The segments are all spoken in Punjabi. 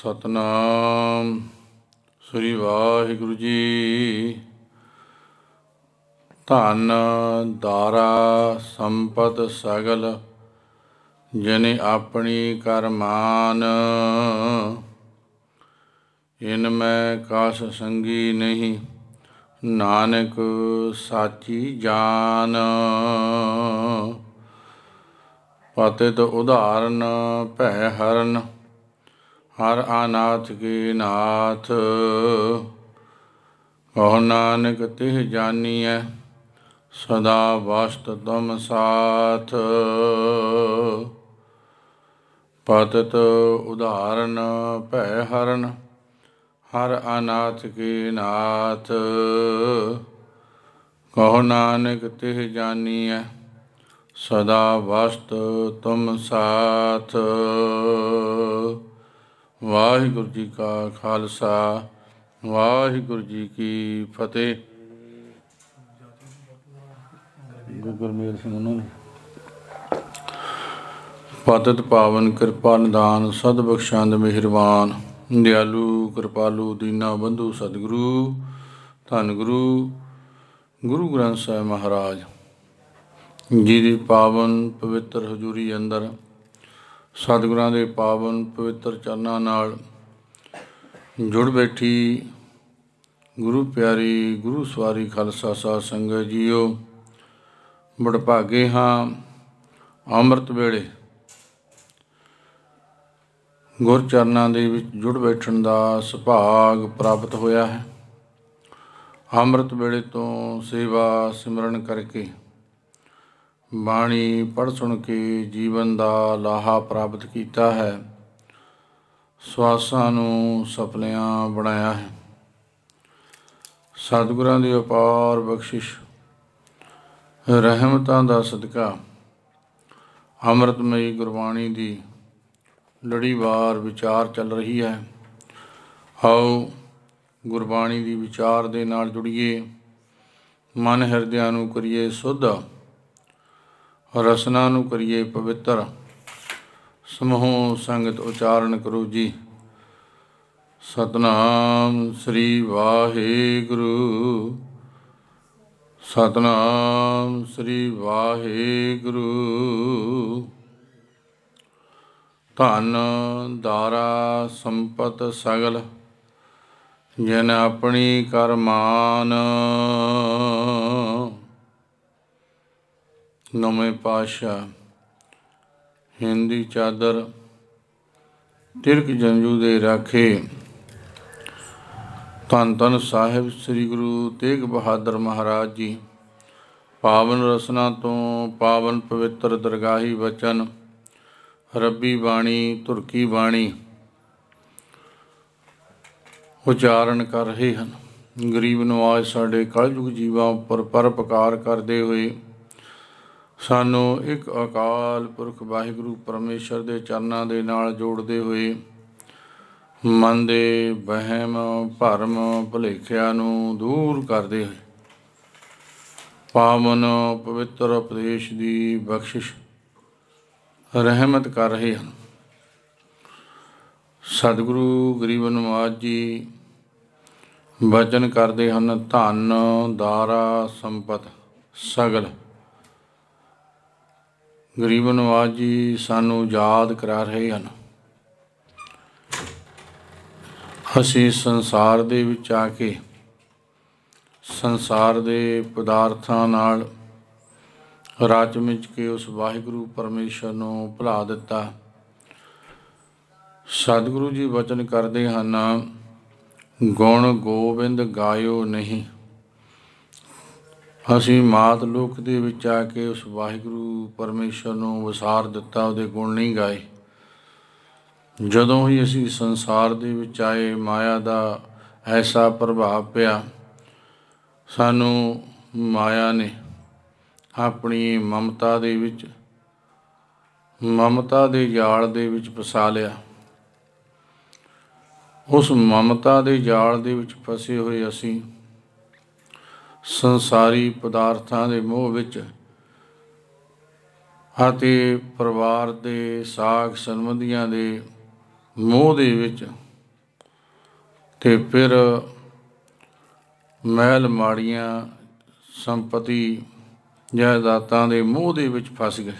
ਸਤਨਾਮ ਸ੍ਰੀ ਵਾਹਿਗੁਰੂ ਜੀ ਧਨ ਦਾਰਾ ਸੰਪਤ ਸਗਲ ਜਿਨੇ ਆਪਣੀ ਕਰਮਾਨ ਇਨ ਮੈਂ ਕਾਸ ਸੰਗੀ ਨਹੀਂ ਨਾਨਕ ਸਾਚੀ ਜਾਨ ਪਤਿਤ ਉਧਾਰਨ ਭੈ ਹਰਨ ਹਰ ਆਨਾਥ ਕੀ ਨਾਥ ਕਹੋ ਨਾਨਕ ਤਿਹ ਜਾਨੀਐ ਸਦਾ ਵਸਤ ਤੁਮ ਸਾਥ ਪਤਤ ਉਧਾਰਨ ਭੈ ਹਰਨ ਹਰ ਅਨਾਥ ਕੀ ਨਾਥ ਕਹੋ ਨਾਨਕ ਤਿਹ ਜਾਨੀਐ ਸਦਾ ਵਸਤ ਤੁਮ ਸਾਥ ਵਾਹਿਗੁਰੂ ਜੀ ਕਾ ਖਾਲਸਾ ਵਾਹਿਗੁਰੂ ਜੀ ਕੀ ਫਤਿਹ ਗੁਰਮੇਲ ਸਿੰਘ ਨੂੰ ਪਤਤ ਪਾਵਨ ਕਿਰਪਾ ਨਿਦਾਨ ਸਦ ਬਖਸ਼ੰਦ ਮਿਹਰਬਾਨ ਦਿਆਲੂ ਕਿਰਪਾਲੂ ਦੀਨਾ ਬੰਧੂ ਸਤਿਗੁਰੂ ਧੰਨ ਗੁਰੂ ਗੁਰੂ ਗ੍ਰੰਥ ਸਾਹਿਬ ਮਹਾਰਾਜ ਜੀ ਦੀ ਪਾਵਨ ਪਵਿੱਤਰ ਹਜ਼ੂਰੀ ਅੰਦਰ ਸਤਿਗੁਰਾਂ ਦੇ ਪਾਵਨ ਪਵਿੱਤਰ ਚਰਨਾਂ ਨਾਲ ਜੁੜ ਬੈਠੀ ਗੁਰੂ ਪਿਆਰੀ ਗੁਰੂ ਸਵਾਰੀ ਖਾਲਸਾ ਸਾਧ ਸੰਗਤ ਜੀਓ ਬੜ ਭਾਗੇ ਹਾਂ ਅੰਮ੍ਰਿਤ ਵੇਲੇ ਗੁਰ ਚਰਨਾਂ ਦੇ ਵਿੱਚ ਜੁੜ ਬੈਠਣ ਦਾ ਸੁਭਾਗ ਪ੍ਰਾਪਤ ਹੋਇਆ ਹੈ ਅੰਮ੍ਰਿਤ ਵੇਲੇ ਤੋਂ ਸੇਵਾ ਸਿਮਰਨ ਕਰਕੇ ਬਾਣੀ ਪੜ ਸੁਣ ਕੇ ਜੀਵਨ ਦਾ ਲਾਹਾ ਪ੍ਰਾਪਤ ਕੀਤਾ ਹੈ ਸਵਾਸਾਂ ਨੂੰ ਸਫਲਿਆਂ ਬਣਾਇਆ ਹੈ ਸਤਿਗੁਰਾਂ ਦੀ ਅਪਾਰ ਬਖਸ਼ਿਸ਼ ਰਹਿਮਤਾਂ ਦਾ ਸਦਕਾ ਅੰਮ੍ਰਿਤਮਈ ਗੁਰਬਾਣੀ ਦੀ ਲੜੀਵਾਰ ਵਿਚਾਰ ਚੱਲ ਰਹੀ ਹੈ ਆਓ ਗੁਰਬਾਣੀ ਦੀ ਵਿਚਾਰ ਦੇ ਨਾਲ ਜੁੜੀਏ ਮਨ ਹਿਰਦਿਆਂ ਨੂੰ ਕਰੀਏ ਸੁਧ ਰਸਨਾ ਨੂੰ ਕਰੀਏ ਪਵਿੱਤਰ ਸਮਹੁ ਸੰਗਤ ਉਚਾਰਨ ਕਰੋ ਜੀ ਸਤਨਾਮ ਸ੍ਰੀ ਵਾਹਿਗੁਰੂ ਸਤਨਾਮ ਸ੍ਰੀ ਵਾਹਿਗੁਰੂ ਧਨ ਦਾਰਾ ਸੰਪਤ ਸਗਲ ਜਨ ਆਪਣੀ ਕਰਮਾਨ ਨਵੇਂ ਪਾਸ਼ਾ ਹਿੰਦੀ ਚਾਦਰ ਤਿਰਕ ਜੰਜੂ ਦੇ ਰਾਖੇ ਤਨ ਤਨ ਸਾਹਿਬ ਸ੍ਰੀ ਗੁਰੂ ਤੇਗ ਬਹਾਦਰ ਮਹਾਰਾਜ ਜੀ ਪਾਵਨ ਰਸਨਾ ਤੋਂ ਪਾਵਨ ਪਵਿੱਤਰ ਦਰਗਾਹੀ ਵਚਨ ਰੱਬੀ ਬਾਣੀ ਤੁਰਕੀ ਬਾਣੀ ਉਚਾਰਨ ਕਰ ਰਹੇ ਹਨ ਗਰੀਬ ਨਵਾਜ਼ ਸਾਡੇ ਕਲਯੁਗ ਜੀਵਾਂ ਉੱਪਰ ਪਰਪਕਾਰ ਕਰਦੇ ਹੋਏ ਸਾਨੂੰ ਇੱਕ ਅਕਾਲ ਪੁਰਖ ਵਾਹਿਗੁਰੂ ਪਰਮੇਸ਼ਰ ਦੇ ਚਰਨਾਂ ਦੇ ਨਾਲ ਜੋੜਦੇ ਹੋਏ ਮਨ ਦੇ ਵਹਿਮ ਭਰਮ ਭੁਲੇਖਿਆ ਨੂੰ ਦੂਰ ਕਰਦੇ ਹੋਏ ਪਾਵਨ ਪਵਿੱਤਰ ਉਪਦੇਸ਼ ਦੀ ਬਖਸ਼ਿਸ਼ ਰਹਿਮਤ ਕਰ ਰਹੇ ਹਨ ਸਤਿਗੁਰੂ ਗਰੀਬ ਨਵਾਜ ਜੀ ਵਚਨ ਕਰਦੇ ਹਨ ਧਨ ਦਾਰਾ ਸੰਪਤ ਸਗਲ ਗਰੀਬ ਨਵਾਜ਼ ਜੀ ਸਾਨੂੰ ਯਾਦ ਕਰਾ ਰਹੇ ਹਨ ਅਸੀਂ ਸੰਸਾਰ ਦੇ ਵਿੱਚ ਆ ਕੇ ਸੰਸਾਰ ਦੇ ਪਦਾਰਥਾਂ ਨਾਲ ਰਾਜ ਵਿੱਚ ਕੇ ਉਸ ਵਾਹਿਗੁਰੂ ਪਰਮੇਸ਼ਰ ਨੂੰ ਭੁਲਾ ਦਿੱਤਾ ਸਤਿਗੁਰੂ ਜੀ ਵਚਨ ਕਰਦੇ ਹਨ ਗੁਣ ਗੋਬਿੰਦ ਗਾਇਓ ਨਹੀਂ ਅਸੀਂ ਮਾਤ ਲੋਕ ਦੇ ਵਿੱਚ ਆ ਕੇ ਉਸ ਵਾਹਿਗੁਰੂ ਪਰਮੇਸ਼ਰ ਨੂੰ ਵਿਸਾਰ ਦਿੱਤਾ ਉਹਦੇ ਗੁਣ ਨਹੀਂ ਗਾਏ ਜਦੋਂ ਹੀ ਅਸੀਂ ਸੰਸਾਰ ਦੇ ਵਿੱਚ ਆਏ ਮਾਇਆ ਦਾ ਐਸਾ ਪ੍ਰਭਾਵ ਪਿਆ ਸਾਨੂੰ ਮਾਇਆ ਨੇ ਆਪਣੀ ਮਮਤਾ ਦੇ ਵਿੱਚ ਮਮਤਾ ਦੇ ਜਾਲ ਦੇ ਵਿੱਚ ਫਸਾ ਲਿਆ ਉਸ ਮਮਤਾ ਦੇ ਜਾਲ ਦੇ ਵਿੱਚ ਫਸੇ ਹੋਏ ਅਸੀਂ ਸੰਸਾਰੀ ਪਦਾਰਥਾਂ ਦੇ ਮੋਹ ਵਿੱਚ ਅਤੇ ਪਰਿਵਾਰ ਦੇ ਸਾਖ ਸੰਬੰਧੀਆਂ ਦੇ ਮੋਹ ਦੇ ਵਿੱਚ ਤੇ ਫਿਰ ਮਹਿਲ ਮਾੜੀਆਂ ਸੰਪਤੀ ਜਾਇਦਾਦਾਂ ਦੇ ਮੋਹ ਦੇ ਵਿੱਚ ਫਸ ਗਏ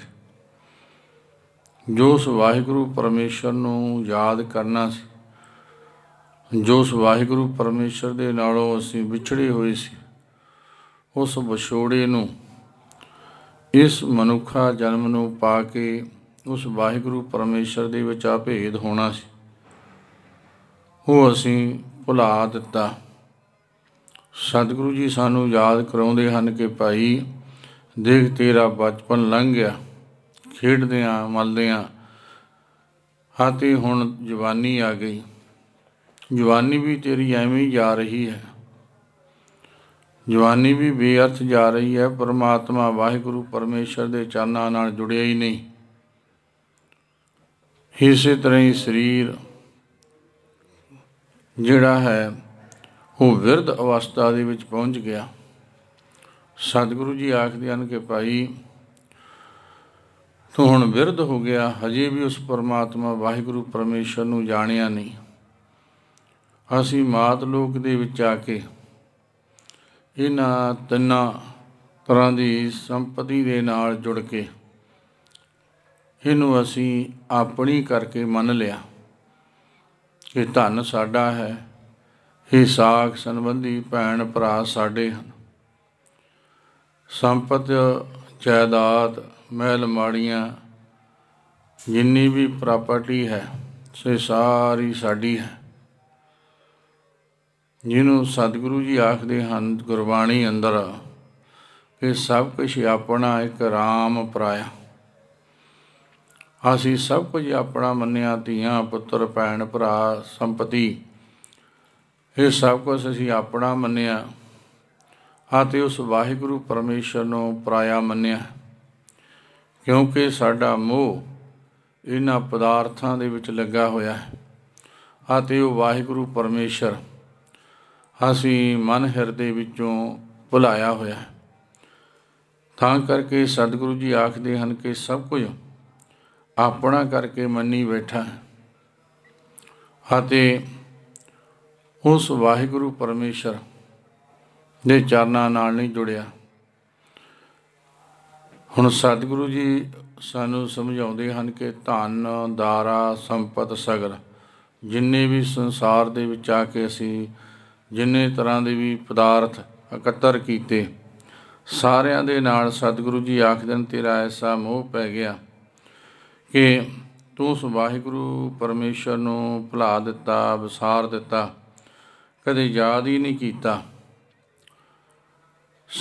ਜੋ ਉਸ ਵਾਹਿਗੁਰੂ ਪਰਮੇਸ਼ਰ ਨੂੰ ਯਾਦ ਕਰਨਾ ਸੀ ਜੋ ਉਸ ਵਾਹਿਗੁਰੂ ਪਰਮੇਸ਼ਰ ਦੇ ਨਾਲੋਂ ਅਸੀਂ ਵਿਛੜੇ ਹੋਏ ਸੀ ਉਸ ਵਿਛੋੜੇ ਨੂੰ ਇਸ ਮਨੁੱਖਾ ਜਨਮ ਨੂੰ ਪਾ ਕੇ ਉਸ ਵਾਹਿਗੁਰੂ ਪਰਮੇਸ਼ਰ ਦੇ ਵਿੱਚ ਆ ਭੇਦ ਹੋਣਾ ਸੀ ਉਹ ਅਸੀਂ ਭੁਲਾ ਦਿੱਤਾ ਸਤਿਗੁਰੂ ਜੀ ਸਾਨੂੰ ਯਾਦ ਕਰਾਉਂਦੇ ਹਨ ਕਿ ਭਾਈ ਦੇਖ ਤੇਰਾ ਬਚਪਨ ਲੰਘ ਗਿਆ ਖੇਡਦੇ ਆ ਮਲਦੇ ਆ ਹਾਤੇ ਹੁਣ ਜਵਾਨੀ ਆ ਗਈ ਜਵਾਨੀ ਵੀ ਤੇਰੀ ਐਵੇਂ ਹੀ ਜਾ ਰਹੀ ਹੈ ਜਵਾਨੀ ਵੀ ਬੇਅਰਥ ਜਾ ਰਹੀ ਹੈ ਪਰਮਾਤਮਾ ਵਾਹਿਗੁਰੂ ਪਰਮੇਸ਼ਰ ਦੇ ਚਾਨਾਂ ਨਾਲ ਜੁੜਿਆ ਹੀ ਨਹੀਂ ਇਸੇ ਤਰ੍ਹਾਂ ਹੀ ਸਰੀਰ ਜਿਹੜਾ ਹੈ ਉਹ ਵਿਰਧ ਅਵਸਥਾ ਦੇ ਵਿੱਚ ਪਹੁੰਚ ਗਿਆ ਸਤਿਗੁਰੂ ਜੀ ਆਖਦੇ ਹਨ ਕਿ ਭਾਈ ਤੂੰ ਹੁਣ ਵਿਰਧ ਹੋ ਗਿਆ ਹਜੇ ਵੀ ਉਸ ਪਰਮਾਤਮਾ ਵਾਹਿਗੁਰੂ ਪਰਮੇਸ਼ਰ ਨੂੰ ਜਾਣਿਆ ਨਹੀਂ ਅਸੀਂ ਮਾਤ ਲੋਕ ਦੇ ਵਿੱਚ ਆ ਕੇ ਇਹਨਾਂ ਤਿੰਨਾਂ ਤਰ੍ਹਾਂ ਦੀ ਸੰਪਤੀ ਦੇ ਨਾਲ ਜੁੜ ਕੇ ਇਹਨੂੰ ਅਸੀਂ ਆਪਣੀ ਕਰਕੇ ਮੰਨ ਲਿਆ ਕਿ ਧਨ ਸਾਡਾ ਹੈ ਇਹ ਸਾਖ ਸੰਬੰਧੀ ਭੈਣ ਭਰਾ ਸਾਡੇ ਹਨ ਸੰਪਤ ਜਾਇਦਾਦ ਮਹਿਲ ਮਾੜੀਆਂ ਜਿੰਨੀ ਵੀ ਪ੍ਰਾਪਰਟੀ ਹੈ ਸੇ ਸਾਰੀ ਸਾਡੀ ਹੈ ਜਿਹਨੂੰ ਸਤਿਗੁਰੂ ਜੀ ਆਖਦੇ ਹਨ ਗੁਰਬਾਣੀ ਅੰਦਰ ਕਿ ਸਭ ਕੁਝ ਆਪਣਾ ਇੱਕ ਰਾਮ ਪਰਾਇਆ ਅਸੀਂ ਸਭ ਕੁਝ ਆਪਣਾ ਮੰਨਿਆ ਧੀਆਂ ਪੁੱਤਰ ਭੈਣ ਭਰਾ ਸੰਪਤੀ ਇਹ ਸਭ ਕੁਝ ਅਸੀਂ ਆਪਣਾ ਮੰਨਿਆ ਅਤੇ ਤੇ ਉਸ ਵਾਹਿਗੁਰੂ ਪਰਮੇਸ਼ਰ ਨੂੰ ਪਰਾਇਆ ਮੰਨਿਆ ਕਿਉਂਕਿ ਸਾਡਾ ਮੋਹ ਇਹਨਾਂ ਪਦਾਰਥਾਂ ਦੇ ਵਿੱਚ ਲੱਗਾ ਹੋਇਆ ਹੈ ਅਤੇ ਤੇ ਉਹ ਵਾਹਿਗੁਰੂ ਪਰਮੇਸ਼ਰ ਅਸੀਂ ਮਨ ਹਿਰਦੇ ਵਿੱਚੋਂ ਭੁਲਾਇਆ ਹੋਇਆ ਹੈ ਤਾਂ ਕਰਕੇ ਸਤਿਗੁਰੂ ਜੀ ਆਖਦੇ ਹਨ ਕਿ ਸਭ ਕੁਝ ਆਪਣਾ ਕਰਕੇ ਮੰਨੀ ਬੈਠਾ ਹੈ ਅਤੇ ਉਸ ਵਾਹਿਗੁਰੂ ਪਰਮੇਸ਼ਰ ਦੇ ਚਰਨਾਂ ਨਾਲ ਨਹੀਂ ਜੁੜਿਆ ਹੁਣ ਸਤਿਗੁਰੂ ਜੀ ਸਾਨੂੰ ਸਮਝਾਉਂਦੇ ਹਨ ਕਿ ਧਨ ਦਾਰਾ ਸੰਪਤ ਸਗਰ ਜਿੰਨੇ ਵੀ ਸੰਸਾਰ ਦੇ ਵਿੱਚ ਆ ਕੇ ਅਸੀਂ ਜਿੰਨੇ ਤਰ੍ਹਾਂ ਦੇ ਵੀ ਪਦਾਰਥ ਇਕੱਤਰ ਕੀਤੇ ਸਾਰਿਆਂ ਦੇ ਨਾਲ ਸਤਿਗੁਰੂ ਜੀ ਆਖਦਨ ਤੇਰਾ ਐਸਾ ਮੋਹ ਪੈ ਗਿਆ ਕਿ ਤੂੰ ਸੁਭਾਹੀ ਗੁਰੂ ਪਰਮੇਸ਼ਰ ਨੂੰ ਭੁਲਾ ਦਿੱਤਾ ਵਿਸਾਰ ਦਿੱਤਾ ਕਦੇ ਯਾਦ ਹੀ ਨਹੀਂ ਕੀਤਾ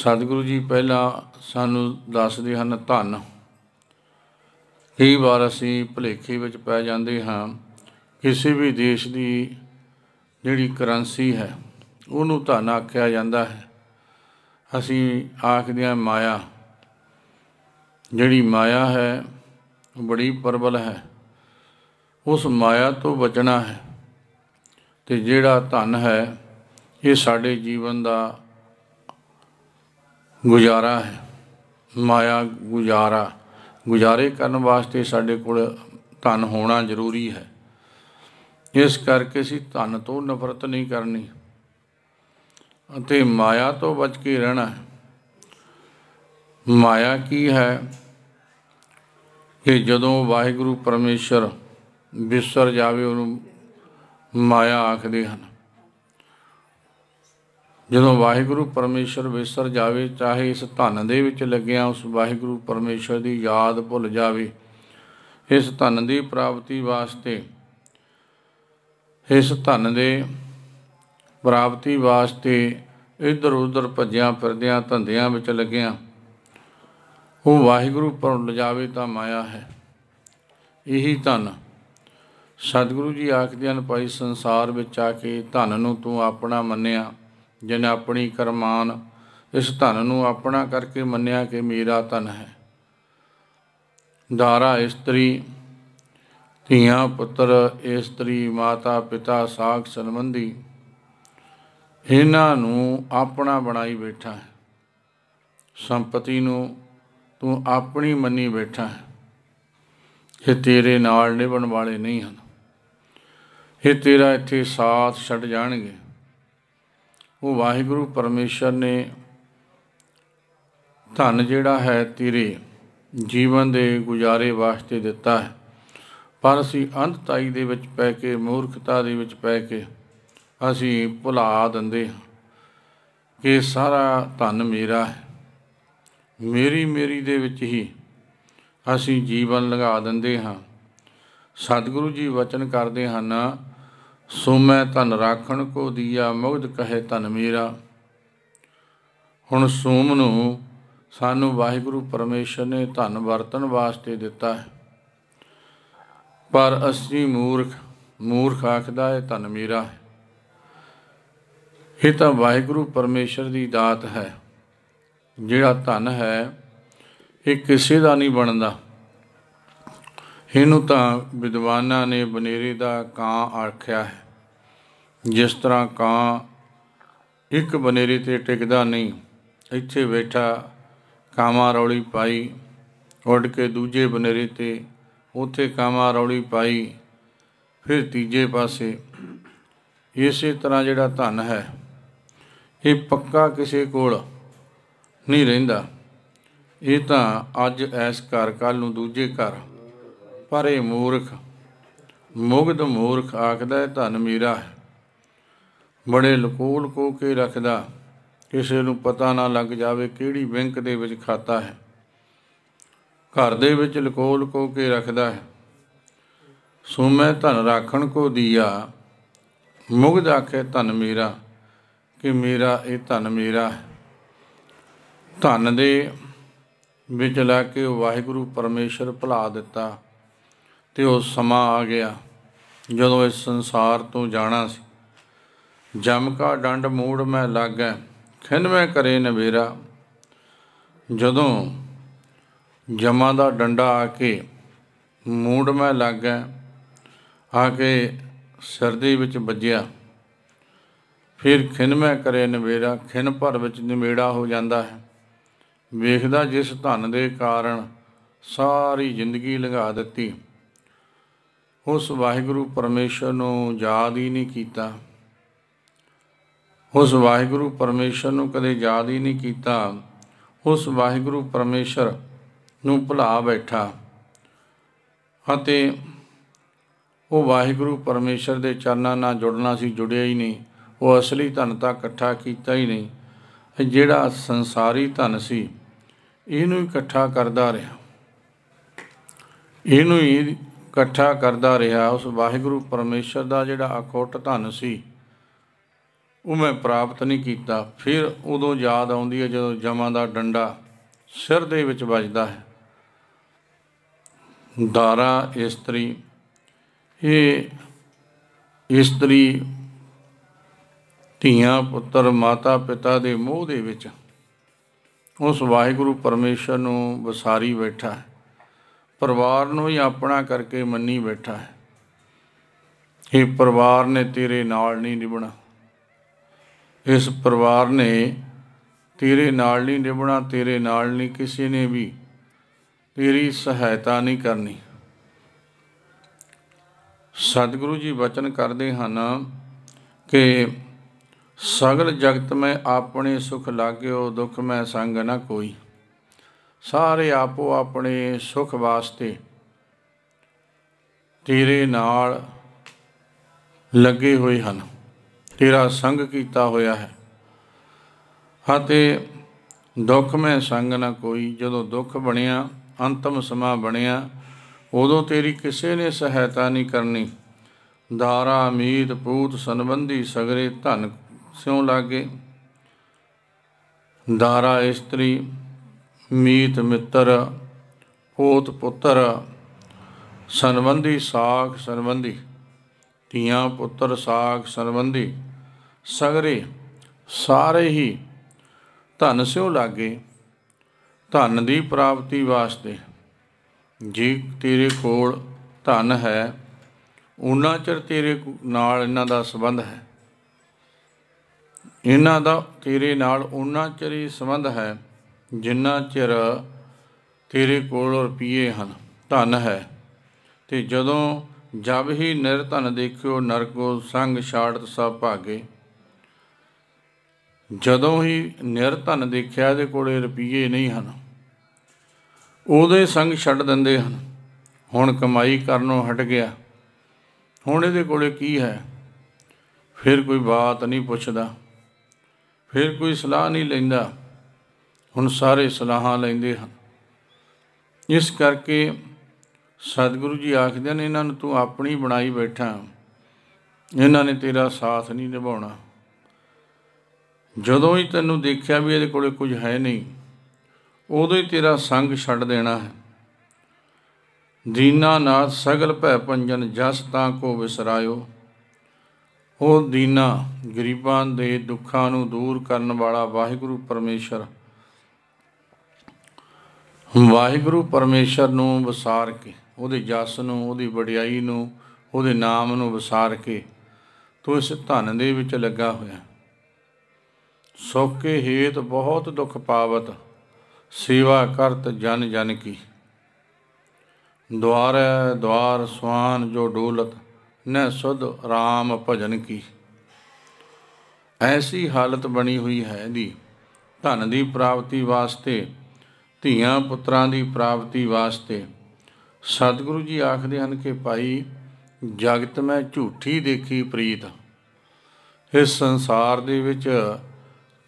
ਸਤਿਗੁਰੂ ਜੀ ਪਹਿਲਾਂ ਸਾਨੂੰ ਦੱਸਦੇ ਹਨ ਧੰਨ ਕਈ ਵਾਰ ਅਸੀਂ ਭੁਲੇਖੇ ਵਿੱਚ ਪੈ ਜਾਂਦੇ ਹਾਂ ਕਿਸੇ ਵੀ ਦੇਸ਼ ਦੀ ਜਿਹੜੀ ਕਰੰਸੀ ਹੈ ਉਹਨੂੰ ਧਨ ਆਖਿਆ ਜਾਂਦਾ ਹੈ ਅਸੀਂ ਆਖਦੇ ਹਾਂ ਮਾਇਆ ਜਿਹੜੀ ਮਾਇਆ ਹੈ ਉਹ ਬੜੀ ਪਰਬਲ ਹੈ ਉਸ ਮਾਇਆ ਤੋਂ ਬਚਣਾ ਹੈ ਤੇ ਜਿਹੜਾ ਧਨ ਹੈ ਇਹ ਸਾਡੇ ਜੀਵਨ ਦਾ ਗੁਜ਼ਾਰਾ ਹੈ ਮਾਇਆ ਗੁਜ਼ਾਰਾ ਗੁਜ਼ਾਰੇ ਕਰਨ ਵਾਸਤੇ ਸਾਡੇ ਕੋਲ ਧਨ ਹੋਣਾ ਜ਼ਰੂਰੀ ਹੈ ਇਸ ਕਰਕੇ ਅਸੀਂ ਧਨ ਤੋਂ ਨਫ਼ਰਤ ਨਹੀਂ ਕਰਨੀ ਅਤੇ ਮਾਇਆ ਤੋਂ ਬਚ ਕੇ ਰਹਿਣਾ ਹੈ ਮਾਇਆ ਕੀ ਹੈ ਕਿ ਜਦੋਂ ਵਾਹਿਗੁਰੂ ਪਰਮੇਸ਼ਰ ਵਿਸਰ ਜਾਵੇ ਉਹਨੂੰ ਮਾਇਆ ਆਖਦੇ ਹਨ ਜਦੋਂ ਵਾਹਿਗੁਰੂ ਪਰਮੇਸ਼ਰ ਵਿਸਰ ਜਾਵੇ ਚਾਹੇ ਇਸ ਧਨ ਦੇ ਵਿੱਚ ਲੱਗਿਆ ਉਸ ਵਾਹਿਗੁਰੂ ਪਰਮੇਸ਼ਰ ਦੀ ਯਾਦ ਭੁੱਲ ਜਾਵੇ ਇਸ ਧਨ ਦੀ ਪ੍ਰਾਪਤੀ ਵਾਸਤੇ ਇਸ ਧਨ ਦੇ ਪ੍ਰਾਪਤੀ ਵਾਸਤੇ ਇੱਧਰ ਉੱਧਰ ਭੱਜਿਆਂ ਫਿਰਦਿਆਂ ਧੰਦਿਆਂ ਵਿੱਚ ਲੱਗਿਆਂ ਉਹ ਵਾਹਿਗੁਰੂ ਪਰ ਲਜਾਵੇ ਤਾਂ ਮਾਇਆ ਹੈ ਇਹੀ ਧਨ ਸਤਿਗੁਰੂ ਜੀ ਆਖਦੇ ਹਨ ਭਾਈ ਸੰਸਾਰ ਵਿੱਚ ਆ ਕੇ ਧਨ ਨੂੰ ਤੂੰ ਆਪਣਾ ਮੰਨਿਆ ਜਿਨ ਆਪਣੀ ਕਰਮਾਨ ਇਸ ਧਨ ਨੂੰ ਆਪਣਾ ਕਰਕੇ ਮੰਨਿਆ ਕਿ ਮੇਰਾ ਧਨ ਹੈ ਦਾਰਾ ਇਸਤਰੀ ਧੀਆਂ ਪੁੱਤਰ ਇਸਤਰੀ ਮਾਤਾ ਪਿਤਾ ਸਾਖ ਸੰਬੰਧੀ ਇਹਨਾਂ ਨੂੰ ਆਪਣਾ ਬਣਾਈ ਬੈਠਾ ਹੈ ਸੰਪਤੀ ਨੂੰ ਤੂੰ ਆਪਣੀ ਮੰਨੀ ਬੈਠਾ ਹੈ ਇਹ ਤੇਰੇ ਨਾਲ ਨਿਭਣ ਵਾਲੇ ਨਹੀਂ ਹਨ ਇਹ ਤੇਰਾ ਇੱਥੇ ਸਾਥ ਛੱਡ ਜਾਣਗੇ ਉਹ ਵਾਹਿਗੁਰੂ ਪਰਮੇਸ਼ਰ ਨੇ ਧਨ ਜਿਹੜਾ ਹੈ ਤੇਰੇ ਜੀਵਨ ਦੇ ਗੁਜ਼ਾਰੇ ਵਾਸਤੇ ਦਿੱਤਾ ਹੈ ਪਰ ਅਸੀਂ ਤਾਈ ਦੇ ਵਿੱਚ ਪੈ ਕੇ ਮੂਰਖਤਾ ਦੇ ਵਿੱਚ ਪੈ ਕੇ ਅਸੀਂ ਭੁਲਾ ਦਿੰਦੇ ਕਿ ਸਾਰਾ ਧਨ ਮੇਰਾ ਹੈ ਮੇਰੀ ਮੇਰੀ ਦੇ ਵਿੱਚ ਹੀ ਅਸੀਂ ਜੀਵਨ ਲਗਾ ਦਿੰਦੇ ਹਾਂ ਸਤਿਗੁਰੂ ਜੀ ਵਚਨ ਕਰਦੇ ਹਨ ਸੋ ਮੈਂ ਧਨ ਰਾਖਣ ਕੋ ਦੀਆ ਮੁਗਧ ਕਹੇ ਧਨ ਮੇਰਾ ਹੁਣ ਸੋਮ ਨੂੰ ਸਾਨੂੰ ਵਾਹਿਗੁਰੂ ਪਰਮੇਸ਼ਰ ਨੇ ਧਨ ਵਰਤਣ ਵਾਸਤੇ ਦਿੱਤਾ ਹੈ ਪਰ ਅਸੀਂ ਮੂਰਖ ਮੂਰਖ ਆਖਦਾ ਹੈ ਧਨ ਮੇਰਾ ਹੈ ਇਹ ਤਾਂ ਵਾਹਿਗੁਰੂ ਪਰਮੇਸ਼ਰ ਦੀ ਦਾਤ ਹੈ ਜਿਹੜਾ ਧਨ ਹੈ ਇਹ ਕਿਸੇ ਦਾ ਨਹੀਂ ਬਣਦਾ ਇਹਨੂੰ ਤਾਂ ਵਿਦਵਾਨਾਂ ਨੇ ਬਨੇਰੇ ਦਾ ਕਾਂ ਆਖਿਆ ਹੈ ਜਿਸ ਤਰ੍ਹਾਂ ਕਾਂ ਇੱਕ ਬਨੇਰੇ ਤੇ ਟਿਕਦਾ ਨਹੀਂ ਇੱਥੇ ਬੈਠਾ ਕਾਮਾ ਰੌਲੀ ਪਾਈ ਉੱਡ ਕੇ ਦੂਜੇ ਬਨੇਰੇ ਤੇ ਉੱਥੇ ਕਾਮਾ ਰੌਲੀ ਪਾਈ ਫਿਰ ਤੀਜੇ ਪਾਸੇ ਇਸੇ ਤਰ੍ਹਾਂ ਜਿਹੜਾ ਧਨ ਹੈ ਇਹ ਪੱਕਾ ਕਿਸੇ ਕੋਲ ਨਹੀਂ ਰਹਿੰਦਾ ਇਹ ਤਾਂ ਅੱਜ ਐਸ ਘਰ ਕੱਲ ਨੂੰ ਦੂਜੇ ਘਰ ਪਰ ਇਹ ਮੂਰਖ ਮੁਗਦ ਮੂਰਖ ਆਖਦਾ ਹੈ ਧਨ ਮੇਰਾ ਹੈ ਬੜੇ ਲਕੂਲ ਕੋ ਕੇ ਰੱਖਦਾ ਕਿਸੇ ਨੂੰ ਪਤਾ ਨਾ ਲੱਗ ਜਾਵੇ ਕਿਹੜੀ ਬੈਂਕ ਦੇ ਵਿੱਚ ਖਾਤਾ ਹੈ ਘਰ ਦੇ ਵਿੱਚ ਲਕੋਲ ਕੋ ਕੇ ਰੱਖਦਾ ਹੈ ਸੋ ਮੈਂ ਧਨ ਰੱਖਣ ਕੋ ਦੀਆ ਮੁਗਦ ਆਖੇ ਧਨ ਮੇਰਾ ਕਿ ਮੇਰਾ ਇਹ ਧਨ ਮੇਰਾ ਧਨ ਦੇ ਵਿੱਚ ਲੈ ਕੇ ਵਾਹਿਗੁਰੂ ਪਰਮੇਸ਼ਰ ਭਲਾ ਦਿੱਤਾ ਤੇ ਉਹ ਸਮਾਂ ਆ ਗਿਆ ਜਦੋਂ ਇਸ ਸੰਸਾਰ ਤੋਂ ਜਾਣਾ ਸੀ ਜਮ ਕਾ ਡੰਡ ਮੂੜ ਮੈਂ ਲਾਗੈ ਖਿਨ ਮੈਂ ਕਰੇ ਨਵੇਰਾ ਜਦੋਂ ਜਮਾ ਦਾ ਡੰਡਾ ਆ ਕੇ ਮੂੜ ਮੈਂ ਲਾਗੈ ਆ ਕੇ ਸਰਦੀ ਵਿੱਚ ਵੱਜਿਆ ਫਿਰ ਖਿਨਮੈ ਕਰੇ ਨਵੇੜਾ ਖਿਨ ਭਰ ਵਿੱਚ ਨਿਮੇੜਾ ਹੋ ਜਾਂਦਾ ਹੈ ਵੇਖਦਾ ਜਿਸ ਧਨ ਦੇ ਕਾਰਨ ਸਾਰੀ ਜ਼ਿੰਦਗੀ ਲੰਘਾ ਦਿੱਤੀ ਉਸ ਵਾਹਿਗੁਰੂ ਪਰਮੇਸ਼ਰ ਨੂੰ ਯਾਦ ਹੀ ਨਹੀਂ ਕੀਤਾ ਉਸ ਵਾਹਿਗੁਰੂ ਪਰਮੇਸ਼ਰ ਨੂੰ ਕਦੇ ਯਾਦ ਹੀ ਨਹੀਂ ਕੀਤਾ ਉਸ ਵਾਹਿਗੁਰੂ ਪਰਮੇਸ਼ਰ ਨੂੰ ਭੁਲਾ ਬੈਠਾ ਅਤੇ ਉਹ ਵਾਹਿਗੁਰੂ ਪਰਮੇਸ਼ਰ ਦੇ ਚਰਨਾਂ ਨਾਲ ਜੁੜਨਾ ਸੀ ਜੁੜਿਆ ਹੀ ਨਹੀਂ ਉਹ ਅਸਲੀ ਧਨ ਤਾਂ ਇਕੱਠਾ ਕੀਤਾ ਹੀ ਨਹੀਂ ਜਿਹੜਾ ਸੰਸਾਰੀ ਧਨ ਸੀ ਇਹਨੂੰ ਇਕੱਠਾ ਕਰਦਾ ਰਿਹਾ ਇਹਨੂੰ ਹੀ ਇਕੱਠਾ ਕਰਦਾ ਰਿਹਾ ਉਸ ਵਾਹਿਗੁਰੂ ਪਰਮੇਸ਼ਰ ਦਾ ਜਿਹੜਾ ਅਖੋਟ ਧਨ ਸੀ ਉਹ ਮੈਂ ਪ੍ਰਾਪਤ ਨਹੀਂ ਕੀਤਾ ਫਿਰ ਉਦੋਂ ਯਾਦ ਆਉਂਦੀ ਹੈ ਜਦੋਂ ਜਮਾਂ ਦਾ ਡੰਡਾ ਸਿਰ ਦੇ ਵਿੱਚ ਵੱਜਦਾ ਹੈ ਦਾਰਾ ਇਸਤਰੀ ਇਹ ਇਸਤਰੀ ਧੀਆਂ ਪੁੱਤਰ ਮਾਤਾ ਪਿਤਾ ਦੇ ਮੋਹ ਦੇ ਵਿੱਚ ਉਸ ਵਾਹਿਗੁਰੂ ਪਰਮੇਸ਼ਰ ਨੂੰ ਵਿਸਾਰੀ ਬੈਠਾ ਹੈ ਪਰਿਵਾਰ ਨੂੰ ਹੀ ਆਪਣਾ ਕਰਕੇ ਮੰਨੀ ਬੈਠਾ ਹੈ ਇਹ ਪਰਿਵਾਰ ਨੇ ਤੇਰੇ ਨਾਲ ਨਹੀਂ ਨਿਭਣਾ ਇਸ ਪਰਿਵਾਰ ਨੇ ਤੇਰੇ ਨਾਲ ਨਹੀਂ ਨਿਭਣਾ ਤੇਰੇ ਨਾਲ ਨਹੀਂ ਕਿਸੇ ਨੇ ਵੀ ਤੇਰੀ ਸਹਾਇਤਾ ਨਹੀਂ ਕਰਨੀ ਸਤਿਗੁਰੂ ਜੀ ਬਚਨ ਕਰਦੇ ਹਨ ਕਿ ਸਗਲ ਜਗਤ ਮੈਂ ਆਪਣੇ ਸੁਖ ਲਾਗਿਓ ਦੁਖ ਮੈਂ ਸੰਗ ਨਾ ਕੋਈ ਸਾਰੇ ਆਪੋ ਆਪਣੇ ਸੁਖ ਵਾਸਤੇ ਤੇਰੇ ਨਾਲ ਲੱਗੇ ਹੋਏ ਹਨ ਤੇਰਾ ਸੰਗ ਕੀਤਾ ਹੋਇਆ ਹੈ ਹਤੇ ਦੁੱਖ ਮੈਂ ਸੰਗ ਨਾ ਕੋਈ ਜਦੋਂ ਦੁੱਖ ਬਣਿਆ ਅੰਤਮ ਸਮਾ ਬਣਿਆ ਉਦੋਂ ਤੇਰੀ ਕਿਸੇ ਨੇ ਸਹਾਇਤਾ ਨਹੀਂ ਕਰਨੀ ਦਾਰਾ ਮੀਤ ਪੂਤ ਸੰਬੰਧੀ ਸਗਰੇ ਧਨ ਸਿਉ ਲਾਗੇ ਦਾਰਾ ਇਸਤਰੀ ਮੀਤ ਮਿੱਤਰ ਪੋਤ ਪੁੱਤਰ ਸੰਬੰਧੀ ਸਾਖ ਸੰਬੰਧੀ ਧੀਆਂ ਪੁੱਤਰ ਸਾਖ ਸੰਬੰਧੀ ਸਗਰੇ ਸਾਰੇ ਹੀ ਧਨ ਸਿਉ ਲਾਗੇ ਧਨ ਦੀ ਪ੍ਰਾਪਤੀ ਵਾਸਤੇ ਜੀ ਤੇਰੇ ਕੋਲ ਧਨ ਹੈ ਉਹਨਾਂ ਚਿਰ ਤੇਰੇ ਨਾਲ ਇਹਨਾਂ ਦਾ ਸੰਬੰਧ ਹੈ ਇਹਨਾਂ ਦਾ ਤੇਰੇ ਨਾਲ ਉਹਨਾਂ ਚਿਰ ਹੀ ਸੰਬੰਧ ਹੈ ਜਿੰਨਾ ਚਿਰ ਤੇਰੇ ਕੋਲ ਰੁਪਏ ਹਨ ਧਨ ਹੈ ਤੇ ਜਦੋਂ ਜਬ ਹੀ ਨਿਰਧਨ ਦੇਖਿਓ ਨਰਕੋ ਸੰਗ ਛਾੜਤ ਸਭ ਭਾਗੇ ਜਦੋਂ ਹੀ ਨਿਰਧਨ ਦੇਖਿਆ ਦੇ ਕੋਲੇ ਰੁਪਏ ਨਹੀਂ ਹਨ ਉਹਦੇ ਸੰਗ ਛੱਡ ਦਿੰਦੇ ਹਨ ਹੁਣ ਕਮਾਈ ਕਰਨੋਂ ਹਟ ਗਿਆ ਹੁਣ ਇਹਦੇ ਕੋਲੇ ਕੀ ਹੈ ਫਿਰ ਕੋਈ ਬਾਤ ਨਹੀਂ ਪੁੱਛਦਾ ਫਿਰ ਕੋਈ ਸਲਾਹ ਨਹੀਂ ਲੈਂਦਾ ਹੁਣ ਸਾਰੇ ਸਲਾਹਾਂ ਲੈਂਦੇ ਹਨ ਇਸ ਕਰਕੇ ਸਤਿਗੁਰੂ ਜੀ ਆਖਦੇ ਨੇ ਇਹਨਾਂ ਨੂੰ ਤੂੰ ਆਪਣੀ ਬਣਾਈ ਬੈਠਾ ਇਹਨਾਂ ਨੇ ਤੇਰਾ ਸਾਥ ਨਹੀਂ ਨਿਭਾਉਣਾ ਜਦੋਂ ਹੀ ਤੈਨੂੰ ਦੇਖਿਆ ਵੀ ਇਹਦੇ ਕੋਲੇ ਕੁਝ ਹੈ ਨਹੀਂ ਉਦੋਂ ਹੀ ਤੇਰਾ ਸੰਗ ਛੱਡ ਦੇਣਾ ਹੈ ਨਾਥ ਸਗਲ ਭੈ ਪੰਜਨ ਜਸ ਤਾਂ ਕੋ ਵਿਸਰਾਇਓ ਉਹ ਦੀਨਾ ਗਰੀਬਾਂ ਦੇ ਦੁੱਖਾਂ ਨੂੰ ਦੂਰ ਕਰਨ ਵਾਲਾ ਵਾਹਿਗੁਰੂ ਪਰਮੇਸ਼ਰ ਵਾਹਿਗੁਰੂ ਪਰਮੇਸ਼ਰ ਨੂੰ ਵਿਸਾਰ ਕੇ ਉਹਦੇ ਜਸ ਨੂੰ ਉਹਦੀ ਵਡਿਆਈ ਨੂੰ ਉਹਦੇ ਨਾਮ ਨੂੰ ਵਿਸਾਰ ਕੇ ਤੂੰ ਇਸ ਧਨ ਦੇ ਵਿੱਚ ਲੱਗਾ ਹੋਇਆ ਸੋਕੇ ਕੇ ਹੇਤ ਬਹੁਤ ਦੁੱਖ ਪਾਵਤ ਸੇਵਾ ਕਰਤ ਜਨ ਜਨ ਕੀ ਦਵਾਰ ਦਵਾਰ ਸਵਾਨ ਜੋ ਡੋਲਤ न सुध राम ਭਜਨ ਕੀ ਐਸੀ ਹਾਲਤ ਬਣੀ ਹੋਈ ਹੈ ਦੀ ਧਨ ਦੀ ਪ੍ਰਾਪਤੀ ਵਾਸਤੇ ਧੀਆਂ ਪੁੱਤਰਾਂ ਦੀ ਪ੍ਰਾਪਤੀ ਵਾਸਤੇ ਸਤਿਗੁਰੂ ਜੀ ਆਖਦੇ ਹਨ ਕਿ ਭਾਈ ਜਗਤ ਮੈਂ ਝੂਠੀ ਦੇਖੀ ਪ੍ਰੀਤ ਇਸ ਸੰਸਾਰ ਦੇ ਵਿੱਚ